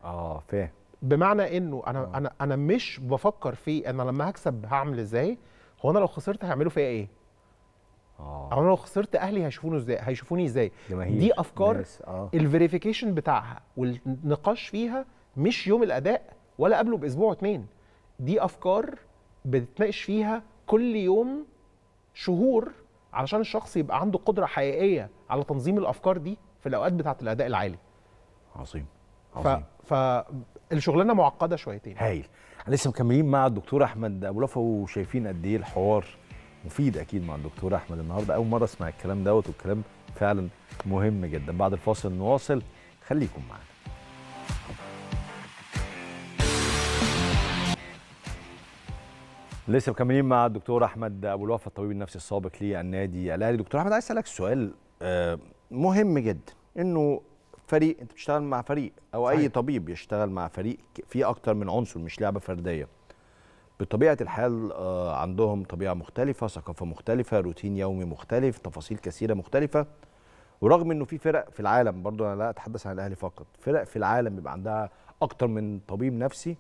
B: اه فاهم بمعنى انه انا آه. انا انا مش بفكر في انا لما هكسب هعمل ازاي هو انا لو خسرت هيعملوا فيا ايه اه او انا لو خسرت اهلي هيشوفوني ازاي هيشوفوني ازاي دي افكار آه. الفيريفيكيشن بتاعها والنقاش فيها مش يوم الاداء ولا قبله باسبوع اتنين دي افكار بتتناقش فيها كل يوم شهور علشان الشخص يبقى عنده قدره حقيقيه على تنظيم الافكار دي في الاوقات بتاعه الاداء العالي عظيم عظيم فالشغلانه معقده شويتين هايل
A: لسه مكملين مع الدكتور احمد ابو لفه وشايفين قد ايه الحوار مفيد اكيد مع الدكتور احمد النهارده اول مره اسمع الكلام دوت والكلام فعلا مهم جدا بعد الفاصل نواصل خليكم معانا لسه مكملين مع الدكتور احمد ابو الوفا الطبيب النفسي السابق للنادي الاهلي دكتور احمد عايز اسالك سؤال آه، مهم جدا انه فريق انت بتشتغل مع فريق او صحيح. اي طبيب بيشتغل مع فريق في اكتر من عنصر مش لعبه فرديه بطبيعه الحال آه، عندهم طبيعه مختلفه ثقافه مختلفه روتين يومي مختلف تفاصيل كثيره مختلفه ورغم انه في فرق في العالم برضه انا لا اتحدث عن الاهلي فقط فرق في العالم بيبقى عندها اكتر من طبيب نفسي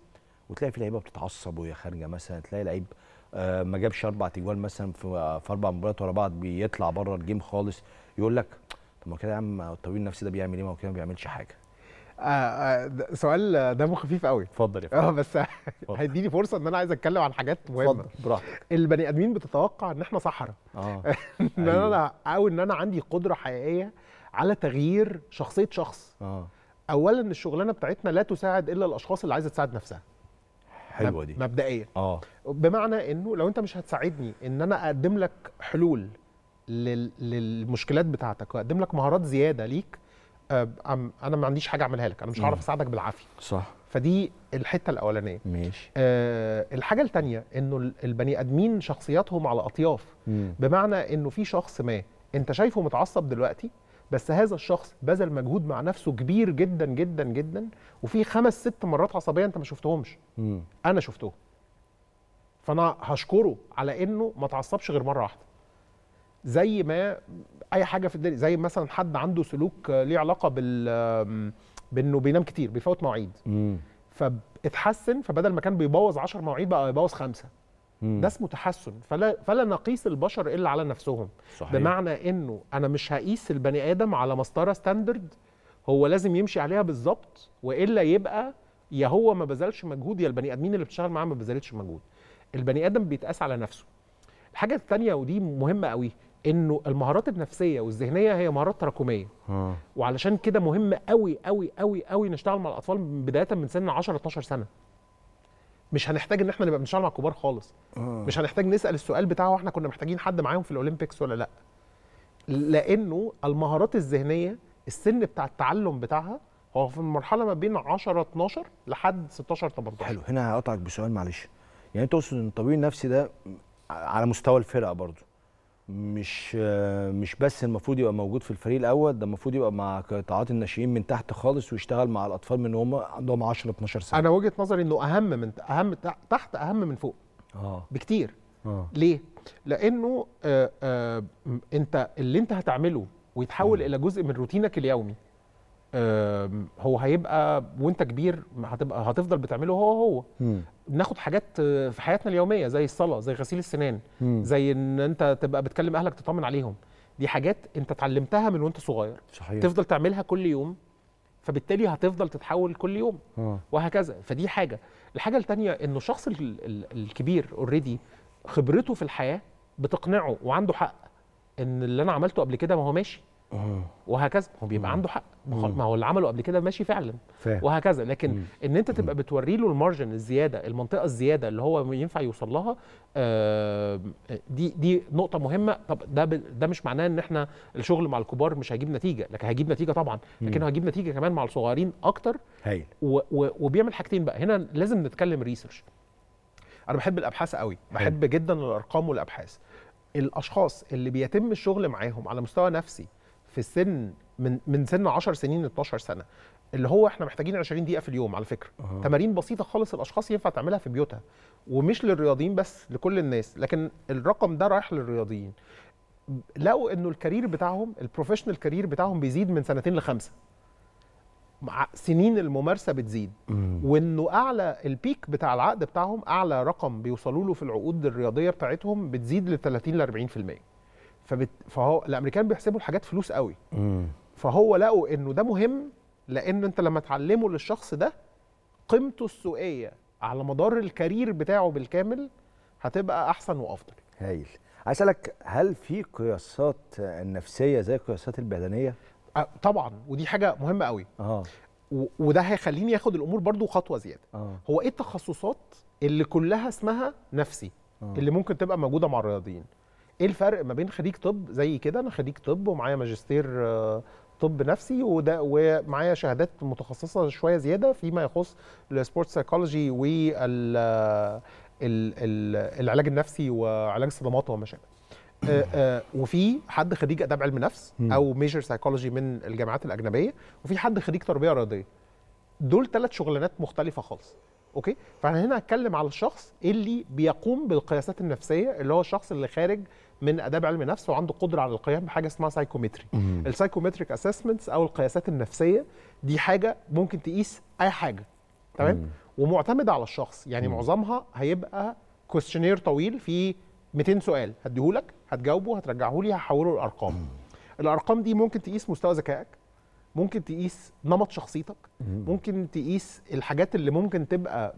A: وتلاقي في لعيبه بتتعصب وهي خارجه مثلا تلاقي لعيب آه، ما جابش اربع تجوال مثلا في اربع مباريات ورا بعض بيطلع بره الجيم خالص يقول لك طب ما كده يا عم الطبيب النفسي ده بيعمل ايه ما هو كده ما بيعملش حاجه
B: آه آه سؤال دمه خفيف قوي اتفضل يا اه بس هيديني فرصه ان انا عايز اتكلم عن حاجات مهمه اتفضل براحتك البني ادمين بتتوقع ان احنا صحراء اه ان أيوه. انا او ان انا عندي قدره حقيقيه على تغيير شخصيه شخص اه اولا الشغلانه بتاعتنا لا تساعد الا الاشخاص اللي عايزه تساعد نفسها حلوه دي مبدئيا اه بمعنى انه لو انت مش هتساعدني ان انا اقدم لك حلول للمشكلات بتاعتك واقدم لك مهارات زياده ليك آه، انا ما عنديش حاجه اعملها لك انا مش هعرف اساعدك بالعافيه صح فدي الحته الاولانيه ماشي آه الحاجه الثانيه انه البني ادمين شخصياتهم على اطياف مم. بمعنى انه في شخص ما انت شايفه متعصب دلوقتي بس هذا الشخص بذل مجهود مع نفسه كبير جدا جدا جدا وفي خمس ست مرات عصبيه انت ما شفتهمش مم. انا شفتهم فانا هشكره على انه ما اتعصبش غير مره واحده زي ما اي حاجه في الدنيا زي مثلا حد عنده سلوك ليه علاقه بال بانه بينام كتير بيفوت مواعيد فاتحسن فبدل ما كان بيبوظ 10 مواعيد بقى بيبوظ خمسه ده اسمه تحسن فلا فلا نقيس البشر الا على نفسهم صحيح. بمعنى انه انا مش هقيس البني ادم على مسطره ستاندرد هو لازم يمشي عليها بالظبط والا يبقى يا هو ما بذلش مجهود يا البني ادمين اللي بتشتغل معاه ما بذلتش مجهود البني ادم بيتقاس على نفسه الحاجه الثانيه ودي مهمه قوي انه المهارات النفسيه والذهنيه هي مهارات تراكميه وعلشان كده مهم قوي قوي قوي قوي نشتغل مع الاطفال بدايه من سن 10 12 سنه مش هنحتاج ان احنا نبقى بنشتغل مع الكبار خالص آه. مش هنحتاج نسال السؤال بتاعه واحنا كنا محتاجين حد معاهم في الاولمبيكس ولا لا لانه المهارات الذهنيه السن بتاع التعلم بتاعها هو في المرحله ما بين 10 12 لحد 16 18 حلو هنا هقطعك بسؤال معلش
A: يعني تقصد ان الطبيب النفسي ده على مستوى الفرقه برضه مش مش بس المفروض يبقى موجود في الفريق الاول ده المفروض يبقى مع قطاعات الناشئين من تحت خالص ويشتغل
B: مع الاطفال من هم عندهم 10 12 سنه انا وجهه نظري انه اهم من اهم تحت اهم من فوق اه بكتير آه. ليه لانه آآ آه، آآ آه، انت اللي انت هتعمله ويتحول آه. الى جزء من روتينك اليومي هو هيبقى وانت كبير هتبقى هتفضل بتعمله هو هو بناخد حاجات في حياتنا اليوميه زي الصلاه زي غسيل السنان مم. زي ان انت تبقى بتكلم اهلك تطمن عليهم دي حاجات انت اتعلمتها من وانت صغير صحيح. تفضل تعملها كل يوم فبالتالي هتفضل تتحول كل يوم آه. وهكذا فدي حاجه الحاجه الثانيه انه الشخص الكبير اوريدي خبرته في الحياه بتقنعه وعنده حق ان اللي انا عملته قبل كده ما هو ماشي وهكذا هو بيبقى عنده حق ما هو اللي عمله قبل كده ماشي فعلا فهم. وهكذا لكن مم. ان انت تبقى بتوري له المارجن الزياده المنطقه الزياده اللي هو ينفع يوصل لها آه دي دي نقطه مهمه طب ده ده مش معناه ان احنا الشغل مع الكبار مش هيجيب نتيجه لكن هيجيب نتيجه طبعا لكن هيجيب نتيجه كمان مع الصغيرين اكتر هي. و و وبيعمل حاجتين بقى هنا لازم نتكلم ريسيرش انا بحب الابحاث قوي بحب هي. جدا الارقام والابحاث الاشخاص اللي بيتم الشغل معاهم على مستوى نفسي في السن من من سن 10 سنين ل 12 سنه اللي هو احنا محتاجين 20 دقيقه في اليوم على فكره أه. تمارين بسيطه خالص الاشخاص ينفع تعملها في بيوتها ومش للرياضيين بس لكل الناس لكن الرقم ده رايح للرياضيين لقوا انه الكارير بتاعهم البروفيشنال كارير بتاعهم بيزيد من سنتين لخمسه مع سنين الممارسه بتزيد وانه اعلى البيك بتاع العقد بتاعهم اعلى رقم بيوصلوا له في العقود الرياضيه بتاعتهم بتزيد ل 30 ل 40% فبت... فهو الامريكان بيحسبوا الحاجات فلوس قوي مم. فهو لقوا انه ده مهم لان انت لما تعلمه للشخص ده قيمته السوقيه على مدار الكارير بتاعه بالكامل هتبقى احسن وافضل
A: هايل عايز اسالك هل في قياسات
B: نفسيه زي القياسات البدنيه أه طبعا ودي حاجه مهمه قوي اه وده هيخليني اخد الامور برضو خطوه زياده آه. هو ايه التخصصات اللي كلها اسمها نفسي آه. اللي ممكن تبقى موجوده مع الرياضيين ايه الفرق ما بين خريج طب زي كده انا خريج طب ومعايا ماجستير آه، طب نفسي وده ومعايا شهادات متخصصه شويه زياده فيما يخص السبورت سايكولوجي وال العلاج النفسي وعلاج الصدمات وما شابه آه، آه، وفي حد خريج اداب علم نفس او ميجر سايكولوجي من الجامعات الاجنبيه وفي حد خريج تربيه رياضيه دول ثلاث شغلانات مختلفه خالص اوكي فانا هنا هتكلم على الشخص اللي بيقوم بالقياسات النفسيه اللي هو الشخص اللي خارج من اداب علم النفس وعنده قدره على القيام بحاجه اسمها سايكومتري السايكومتريك اسسمنتس او القياسات النفسيه دي حاجه ممكن تقيس اي حاجه تمام ومعتمده على الشخص يعني معظمها هيبقى كويشنير طويل فيه 200 سؤال هديهولك هتجاوبه هترجعه لي هحوله لارقام الارقام دي ممكن تقيس مستوى ذكائك ممكن تقيس نمط شخصيتك ممكن تقيس الحاجات اللي ممكن تبقى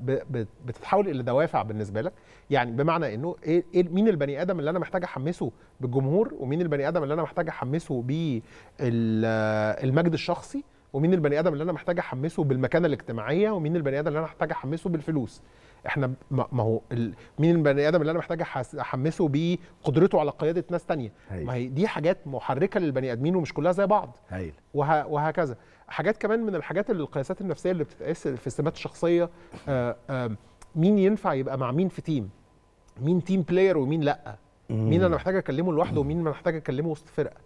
B: بتتحول الى دوافع بالنسبه لك يعني بمعنى انه إيه،, ايه مين البني ادم اللي انا محتاج احمسه بالجمهور ومين البني ادم اللي انا محتاج احمسه بالمجد الشخصي ومين البني ادم اللي انا محتاج احمسه بالمكانه الاجتماعيه ومين البني ادم اللي انا محتاج احمسه بالفلوس احنا ما هو مين البني ادم اللي انا محتاج احمسه بقدرته على قياده ناس تانية هيل. ما هي دي حاجات محركه للبني ادمين ومش كلها زي بعض هيل. وه وهكذا حاجات كمان من الحاجات اللي القياسات النفسيه اللي بتتقاس في السمات الشخصيه آآ آه، آآ مين ينفع يبقى مع مين في تيم مين تيم بلاير ومين لا مين انا محتاج اكلمه لوحده ومين محتاج اكلمه وسط فرقه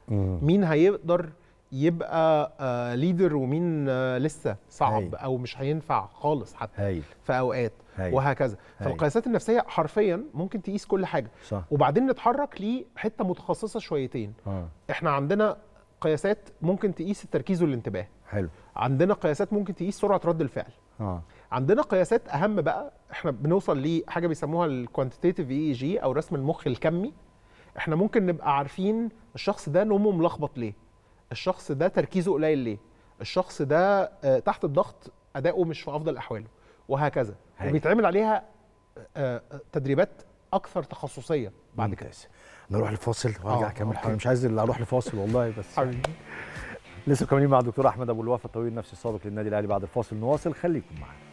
B: مين هيقدر يبقى ليدر آه، ومين آه، لسه صعب هي. او مش هينفع خالص حتى في اوقات وهكذا فالقياسات النفسيه حرفيا ممكن تقيس كل حاجه صح. وبعدين نتحرك لحته متخصصه شويتين آه. احنا عندنا قياسات ممكن تقيس التركيز والانتباه حلو عندنا قياسات ممكن تقيس سرعه رد الفعل آه. عندنا قياسات اهم بقى احنا بنوصل لحاجه بيسموها الكوانتيتيف اي جي او رسم المخ الكمي احنا ممكن نبقى عارفين الشخص ده نومه ملخبط ليه الشخص ده تركيزه قليل ليه الشخص ده آه، تحت الضغط اداؤه مش في افضل احواله وهكذا هي. وبيتعمل عليها آه، آه، تدريبات اكثر تخصصيه
A: بعد كده نروح لفاصل وارجع اكمل حاجه مش عايز اروح لفاصل والله بس حبيبي لسه كمان مع دكتور احمد ابو الوفا الطبيب النفسي السابق للنادي الاهلي بعد الفاصل نواصل خليكم معانا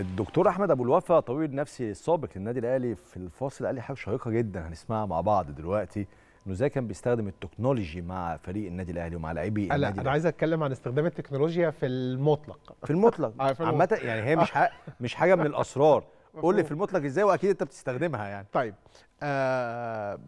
A: الدكتور احمد ابو الوفا طبيب نفسي السابق للنادي الاهلي في الفاصل قال لي حاجه شيقه جدا هنسمعها مع بعض دلوقتي انه ازاي كان بيستخدم التكنولوجي مع فريق النادي الاهلي ومع لاعبي النادي الاهلي انا
B: عايز اتكلم عن استخدام التكنولوجيا في المطلق في المطلق آه، عامه يعني هي مش
A: مش حاجه من الاسرار قول لي في المطلق ازاي واكيد انت بتستخدمها يعني طيب آه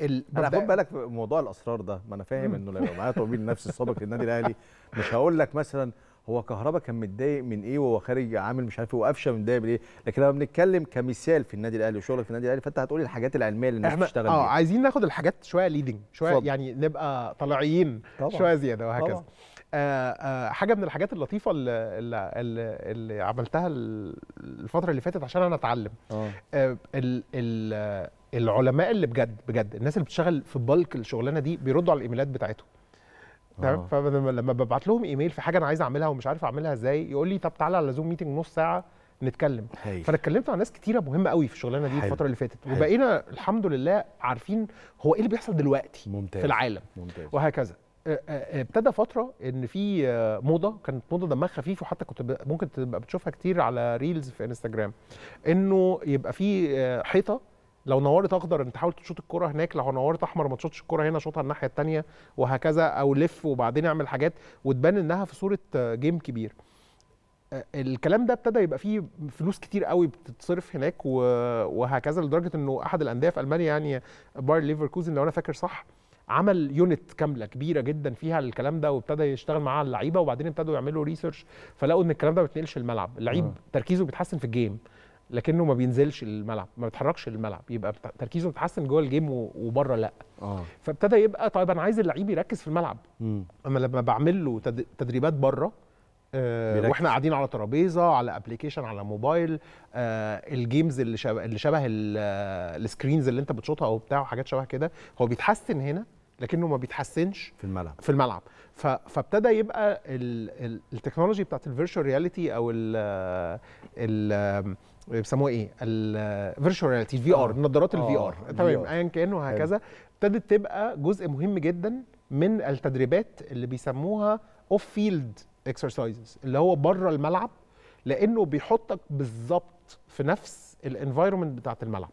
A: ال... انا خد بالك موضوع الاسرار ده ما انا فاهم انه لو معايا طبيب نفسي السابق للنادي الاهلي مش هقول لك مثلا هو كهربا كان متضايق من ايه وهو خارج عامل مش عارف وقفشه متضايق من ايه لكن لما بنتكلم كمثال في النادي الاهلي وشغلك في النادي الاهلي فانت هتقولي الحاجات العلميه اللي الناس بتشتغل اه عايزين ناخد الحاجات
B: شويه ليدنج شويه فضل. يعني نبقى طلعيين شويه زياده وهكذا طبعا. آه آه حاجه من الحاجات اللطيفه اللي, اللي, اللي عملتها الفتره اللي فاتت عشان انا اتعلم آه. آه، العلماء اللي بجد بجد الناس اللي بتشتغل في بالك الشغلانه دي بيردوا على الايميلات بتاعتهم تمام آه. فلما ببعت لهم ايميل في حاجه انا عايز اعملها ومش عارف اعملها ازاي يقول لي طب تعالى على زوم ميتنج نص ساعه نتكلم هي. فانا اتكلمت مع ناس كتيره مهمه قوي في الشغلانه دي حلو. الفتره اللي فاتت حلو. وبقينا الحمد لله عارفين هو ايه اللي بيحصل دلوقتي ممتاز. في العالم ممتاز. وهكذا ابتدى فتره ان في آه، موضه كانت موضه دمها خفيف وحتى كنت ممكن تبقى بتشوفها كتير على ريلز في انستجرام انه يبقى في آه، حيطه لو نورت اخضر انت حاول تشوط الكره هناك لو نورت احمر ما تشوطش الكره هنا شوطها الناحيه الثانيه وهكذا او لف وبعدين اعمل حاجات وتبان انها في صوره جيم كبير الكلام ده ابتدى يبقى فيه فلوس كتير قوي بتتصرف هناك وهكذا لدرجه انه احد الانديه في المانيا يعني باير ليفركوزن لو انا فاكر صح عمل يونت كامله كبيره جدا فيها الكلام ده وابتدى يشتغل معاها اللعيبه وبعدين ابتدوا يعملوا ريسيرش فلقوا ان الكلام ده ما بيتنقلش الملعب اللعيب آه. تركيزه بيتحسن في الجيم لكنه ما بينزلش الملعب ما بيتحركش الملعب يبقى تركيزه متحسن جوه الجيم وبره لا آه. فابتدى يبقى طيب انا عايز اللعيب يركز في الملعب مم. اما لما بعمل له تدريبات بره آه واحنا قاعدين على ترابيزه على ابلكيشن على موبايل آه الجيمز اللي شبه اللي شبه السكرينز اللي انت بتشوطها او بتاع وحاجات شبه كده هو بيتحسن هنا لكنه ما بيتحسنش في الملعب في الملعب فابتدى يبقى التكنولوجي بتاعت الفيرتشوال رياليتي او ال ال بيسموها ايه الفيرتشوال رياليتي الفي ار نظارات الفي ار تمام ايا كان وهكذا ابتدت تبقى جزء مهم جدا من التدريبات اللي بيسموها اوف فيلد اكسرسايزز اللي هو بره الملعب لانه بيحطك بالظبط في نفس الانفايرمنت بتاعه الملعب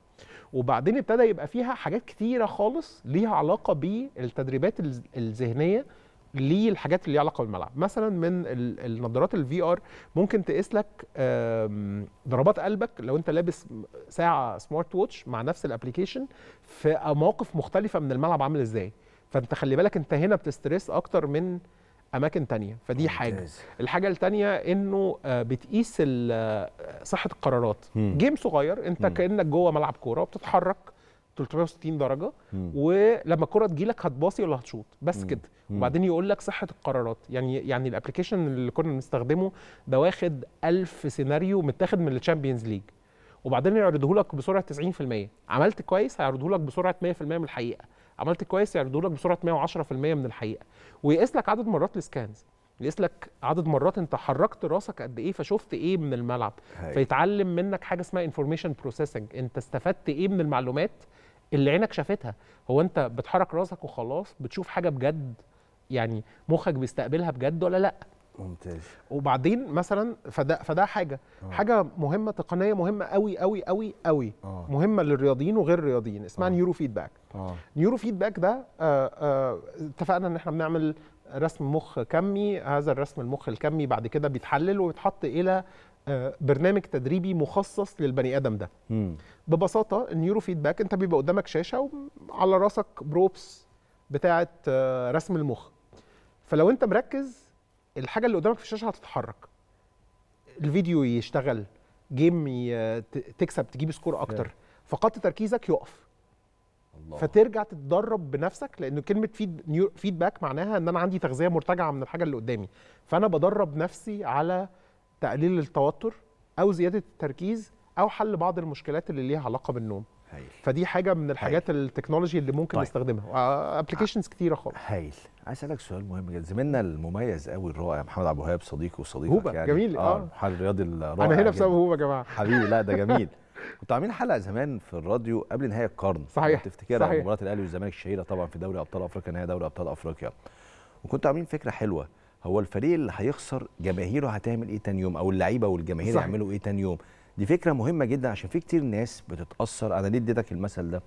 B: وبعدين ابتدى يبقى فيها حاجات كتيره خالص ليها علاقه بالتدريبات الذهنيه للحاجات اللي ليها علاقه بالملعب مثلا من النظارات الفي ار ممكن تقيس لك ضربات قلبك لو انت لابس ساعه سمارت ووتش مع نفس الابلكيشن في مواقف مختلفه من الملعب عامل ازاي فانت خلي بالك انت هنا بتستريس اكتر من اماكن تانية فدي ممتاز. حاجه الحاجه التانية انه آه، بتقيس آه، صحه القرارات مم. جيم صغير انت مم. كانك جوه ملعب كوره وبتتحرك 360 درجه مم. ولما الكره لك هتباصي ولا هتشوط بس مم. كده وبعدين يقول لك صحه القرارات يعني يعني الابلكيشن اللي كنا بنستخدمه ده واخد 1000 سيناريو متاخد من الشامبيونز ليج وبعدين يعرضه لك بسرعه 90% عملت كويس هيعرضه لك بسرعه 100% من الحقيقه عملت كويس يعرضه لك بسرعه 110% من الحقيقه ويقيس لك عدد مرات السكانز يقيس لك عدد مرات انت حركت راسك قد ايه فشفت ايه من الملعب هاي. فيتعلم منك حاجه اسمها انفورميشن بروسيسنج انت استفدت ايه من المعلومات اللي عينك شافتها هو انت بتحرك راسك وخلاص بتشوف حاجه بجد يعني مخك بيستقبلها بجد ولا لا ممتاز وبعدين مثلا فده فده حاجه أوه. حاجه مهمه تقنيه مهمه قوي قوي قوي قوي أوه. مهمه للرياضيين وغير الرياضيين اسمها آه. نيورو فيدباك آه. نيورو فيدباك ده آآ آه، آآ اتفقنا ان احنا بنعمل رسم مخ كمي هذا الرسم المخ الكمي بعد كده بيتحلل ويتحط الى آه، برنامج تدريبي مخصص للبني ادم ده مم. ببساطه النيورو فيدباك انت بيبقى قدامك شاشه وعلى راسك بروبس بتاعه آه، رسم المخ فلو انت مركز الحاجه اللي قدامك في الشاشه هتتحرك الفيديو يشتغل جيم تكسب تجيب سكور اكتر فقط تركيزك يقف الله. فترجع تتدرب بنفسك لان كلمه فيد فيدباك معناها ان انا عندي تغذيه مرتجعه من الحاجه اللي قدامي فانا بدرب نفسي على تقليل التوتر او زياده التركيز او حل بعض المشكلات اللي ليها علاقه بالنوم هايل. فدي حاجه من الحاجات هايل. التكنولوجي اللي ممكن طيب. نستخدمها ابلكيشنز آه، آه. كتيره خالص هايل عايز
A: اسالك سؤال مهم جدا زميلنا المميز قوي الرائع محمد عبد الوهاب صديقي وصديقك هوبا يعني جميل اه, آه. محل الرياضي الرائع انا هنا بسبب هوبا يا جماعه حبيبي لا ده جميل كنت عاملين حلقه زمان في الراديو قبل نهايه القرن صحيح تفتكرها مباراه الاهلي والزمالك الشهيره طبعا في دوري ابطال افريقيا نهائي دوري ابطال افريقيا وكنت عاملين فكره حلوه هو الفريق اللي هيخسر جماهيره هتعمل ايه تاني يوم او اللعيبه والجماهير يعملوا ايه تاني يوم دي فكره مهمه جدا عشان في كتير ناس بتتاثر انا ليه اديتك المثل ده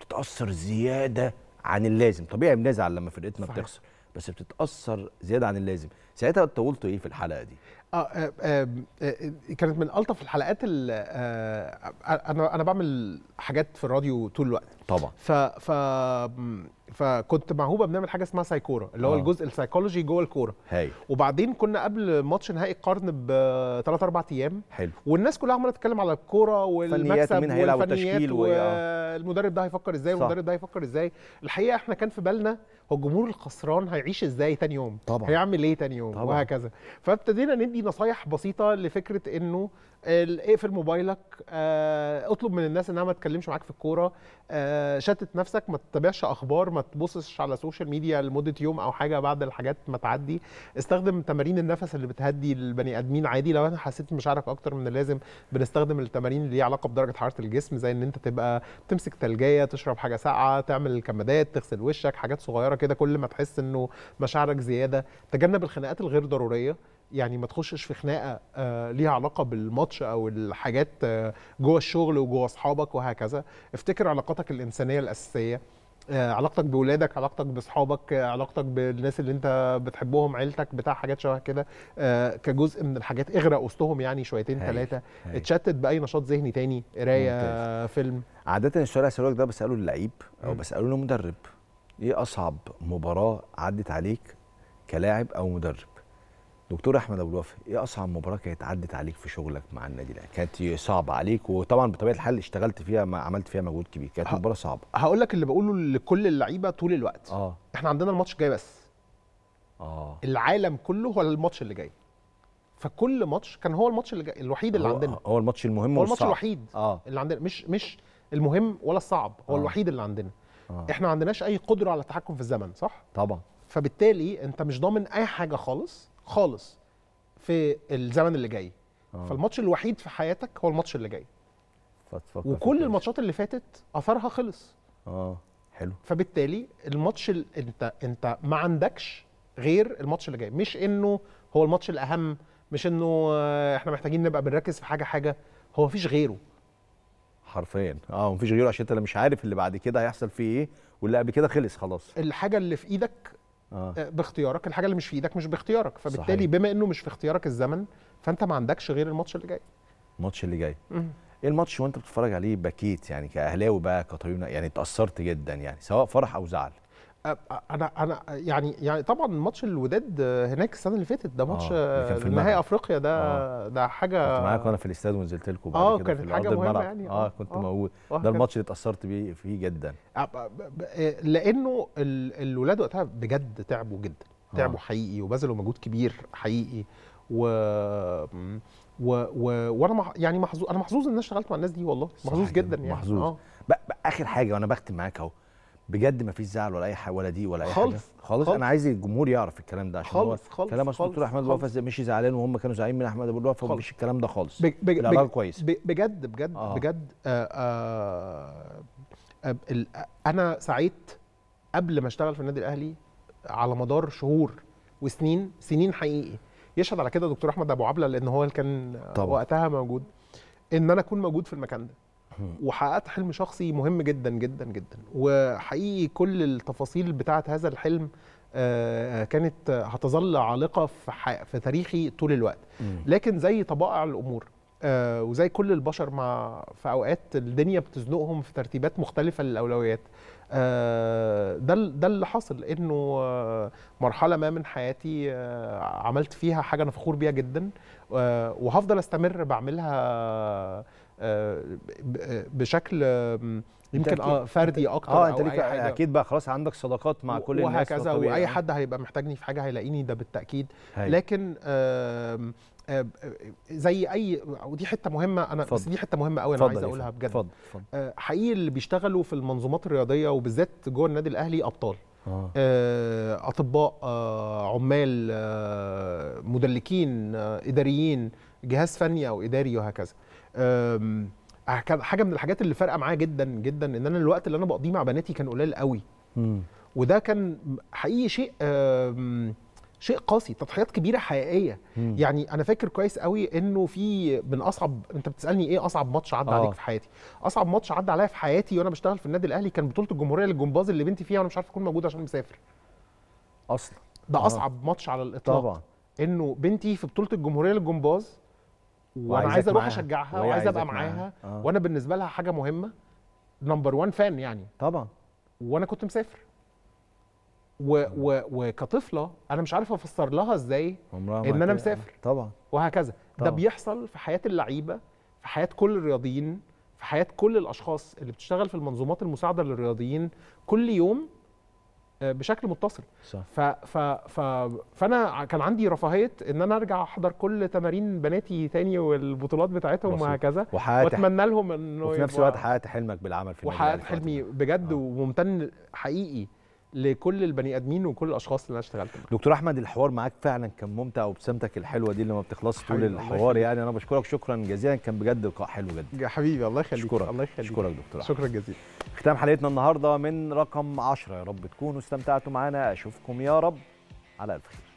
A: بتتاثر زياده عن اللازم طبيعي بنزعل لما فرقتنا بتخسر بس بتتاثر زياده عن اللازم ساعتها طولت ايه في الحلقه دي
B: آه, آه, آه, آه كانت من الطف الحلقات اللي آه انا انا بعمل حاجات في الراديو طول الوقت طبعا ف ف فكنت موهوبه بنعمل حاجه اسمها سايكوره اللي هو آه. الجزء السايكولوجي جوه الكوره هاي. وبعدين كنا قبل ماتش نهائي القرن بثلاث اربع ايام حلو والناس كلها عماله تتكلم على الكوره والمكسب مين والفنيات والتشكيل والمدرب ده هيفكر ازاي والمدرب ده هيفكر ازاي الحقيقه احنا كان في بالنا هو الجمهور الخسران هيعيش ازاي تاني يوم طبعا هيعمل ايه تاني يوم طبعا. وهكذا فابتدينا ندي نصايح بسيطه لفكره انه اقفل موبايلك آه، اطلب من الناس انها ما تتكلمش معاك في الكوره آه، شتت نفسك ما تتابعش اخبار ما تبصش على السوشيال ميديا لمده يوم او حاجه بعد الحاجات ما تعدي استخدم تمارين النفس اللي بتهدي البني ادمين عادي لو انا حسيت مش عارف اكتر من اللازم بنستخدم التمارين اللي ليها علاقه بدرجه حراره الجسم زي ان انت تبقى تمسك ثلجيه تشرب حاجه ساقعه تعمل كمادات تغسل وشك حاجات صغيره كده كل ما تحس انه مشاعرك زياده تجنب الخناقات الغير ضروريه يعني ما تخشش في خناقه آه، ليها علاقه بالماتش او الحاجات آه، جوه الشغل وجوه اصحابك وهكذا افتكر علاقاتك الانسانيه الاساسيه آه، علاقتك بولادك علاقتك باصحابك علاقتك بالناس اللي انت بتحبهم عيلتك بتاع حاجات شبه كده كجزء من الحاجات اغرق وسطهم يعني شويتين ثلاثه اتشتت باي نشاط ذهني تاني قرايه فيلم
A: عاده السؤال اللي ده بساله اللعيب او بساله المدرب ايه اصعب مباراه عدت عليك كلاعب او مدرب دكتور احمد ابو الوفا ايه اصعب مباراه كانت عدت عليك في شغلك مع النادي الاهلي كانت صعبه عليك وطبعا بطبيعه الحال اشتغلت فيها ما عملت فيها مجهود كبير كانت مباراه صعبه هقول لك اللي بقوله لكل اللعيبه
B: طول الوقت اه احنا عندنا الماتش جاي بس اه العالم كله هو الماتش اللي جاي فكل ماتش كان هو الماتش اللي جاي الوحيد اللي هو عندنا
A: هو الماتش المهم هو الماتش الوحيد
B: آه. اللي عندنا مش مش المهم ولا الصعب هو آه. الوحيد اللي عندنا آه. احنا ما عندناش اي قدره على التحكم في الزمن صح طبعا فبالتالي انت مش ضامن اي حاجه خالص خالص في الزمن اللي جاي آه. فالماتش الوحيد في حياتك هو الماتش اللي جاي وكل الماتشات اللي فاتت اثرها خلص اه حلو فبالتالي الماتش اللي انت انت ما عندكش غير الماتش اللي جاي مش انه هو الماتش الاهم مش انه آه، احنا محتاجين نبقى بنركز في حاجه حاجه هو مفيش غيره
A: حرفيا اه ومفيش غيره عشان انت مش عارف اللي بعد كده هيحصل فيه ايه واللي قبل كده خلص خلاص
B: الحاجه اللي في ايدك آه. آه. باختيارك الحاجه اللي مش في ايدك مش باختيارك فبالتالي صحيح. بما انه مش في اختيارك الزمن فانت ما عندكش غير الماتش اللي جاي
A: الماتش اللي جاي ايه الماتش وانت بتتفرج عليه بكيت يعني كاهلاوي بقى كطيونه يعني اتاثرت جدا يعني سواء فرح او
B: زعل انا انا يعني يعني طبعا ماتش الوداد هناك السنه اللي فاتت ده آه، ماتش نهائي افريقيا ده أوه. ده حاجه كنت معاك وانا
A: في الاستاد ونزلت لكم اه كانت حاجه مهمه الملعب. يعني اه, آه، كنت
B: آه، موجود ده الماتش اللي اتاثرت بيه فيه جدا لانه الولاد وقتها بجد تعبوا جدا تعبوا أوه. حقيقي وبذلوا مجهود كبير حقيقي و و, و... وانا مح... يعني محظوظ انا محظوظ ان انا اشتغلت مع الناس دي والله محظوظ جدا, يعني محظوظ اخر حاجه وانا بختم معاك اهو بجد ما فيش
A: زعل ولا اي حاجه ولا دي ولا اي خالص حاجه خالص خالص انا عايز الجمهور يعرف الكلام ده عشان خالص هو خالص كلام الدكتور احمد ابو الوفا مشي زعلان وهم كانوا زعلانين من احمد ابو الوفا مش الكلام ده خالص بج بج العلاقه كويس بجد بجد آه. بجد
B: آه آه آه انا سعيت قبل ما اشتغل في النادي الاهلي على مدار شهور وسنين سنين حقيقي يشهد على كده دكتور احمد ابو عبله لان هو كان طبعا. وقتها موجود ان انا اكون موجود في المكان ده وحققت حلم شخصي مهم جدا جدا جدا وحقيقي كل التفاصيل بتاعه هذا الحلم آه، آه، كانت هتظل عالقه في, تاريخي طول الوقت لكن زي طبائع الامور آه، وزي كل البشر مع في اوقات الدنيا بتزنقهم في ترتيبات مختلفه للاولويات ده ده اللي حصل انه مرحله ما من حياتي عملت فيها حاجه انا فخور بيها جدا وهفضل استمر بعملها بشكل يمكن اه فردي اكتر اه انت ليك اكيد بقى خلاص عندك صداقات مع كل الناس وهكذا واي آه. حد هيبقى محتاجني في حاجه هيلاقيني ده بالتاكيد هاي. لكن زي اي ودي حته مهمه انا فضل. بس دي حته مهمه قوي انا عايز اقولها بجد فضل. فضل. آه، حقيقي اللي بيشتغلوا في المنظومات الرياضيه وبالذات جوه النادي الاهلي ابطال آه. آه. اطباء آه عمال آه مدلكين آه اداريين جهاز فني او اداري وهكذا آه حاجه من الحاجات اللي فارقه معايا جدا جدا ان انا الوقت اللي انا بقضيه مع بناتي كان قليل قوي وده كان حقيقي شيء شيء قاسي تضحيات كبيره حقيقيه مم. يعني انا فاكر كويس قوي انه في من اصعب انت بتسالني ايه اصعب ماتش عدى عليك آه. في حياتي اصعب ماتش عدى عليا في حياتي وانا بشتغل في النادي الاهلي كان بطوله الجمهوريه للجمباز اللي بنتي فيها وانا مش عارف اكون موجود عشان مسافر اصلا ده آه. اصعب ماتش على الاطلاق طبعا انه بنتي في بطوله الجمهوريه للجمباز وانا عايز اروح اشجعها وعايز ابقى معاها آه. وانا بالنسبه لها حاجه مهمه نمبر 1 فان يعني طبعا وانا كنت مسافر و و وكطفله انا مش عارف افسر لها ازاي ان انا مسافر طبعا وهكذا طبعا. ده بيحصل في حياه اللعيبه في حياه كل الرياضيين في حياه كل الاشخاص اللي بتشتغل في المنظومات المساعده للرياضيين كل يوم آه، بشكل متصل صح. ف ف ف فانا كان عندي رفاهيه ان انا ارجع احضر كل تمارين بناتي تاني والبطولات بتاعتهم وهكذا واتمنى لهم انه وفي نفس الوقت حققت حلمك بالعمل في وحققت حلمي بجد آه. وممتن حقيقي لكل البني ادمين وكل الاشخاص اللي انا اشتغلت معاهم دكتور احمد الحوار معاك فعلا كان ممتع
A: وابتسامتك الحلوه دي اللي ما بتخلصش طول الحوار يعني انا بشكرك شكرا جزيلا كان بجد لقاء حلو جدا يا حبيبي الله يخليك شكرا الله يخليك شكرا دكتور شكرا جزيلا ختام حلقتنا النهارده من رقم 10 يا رب تكونوا استمتعتوا معانا اشوفكم يا رب على الف خير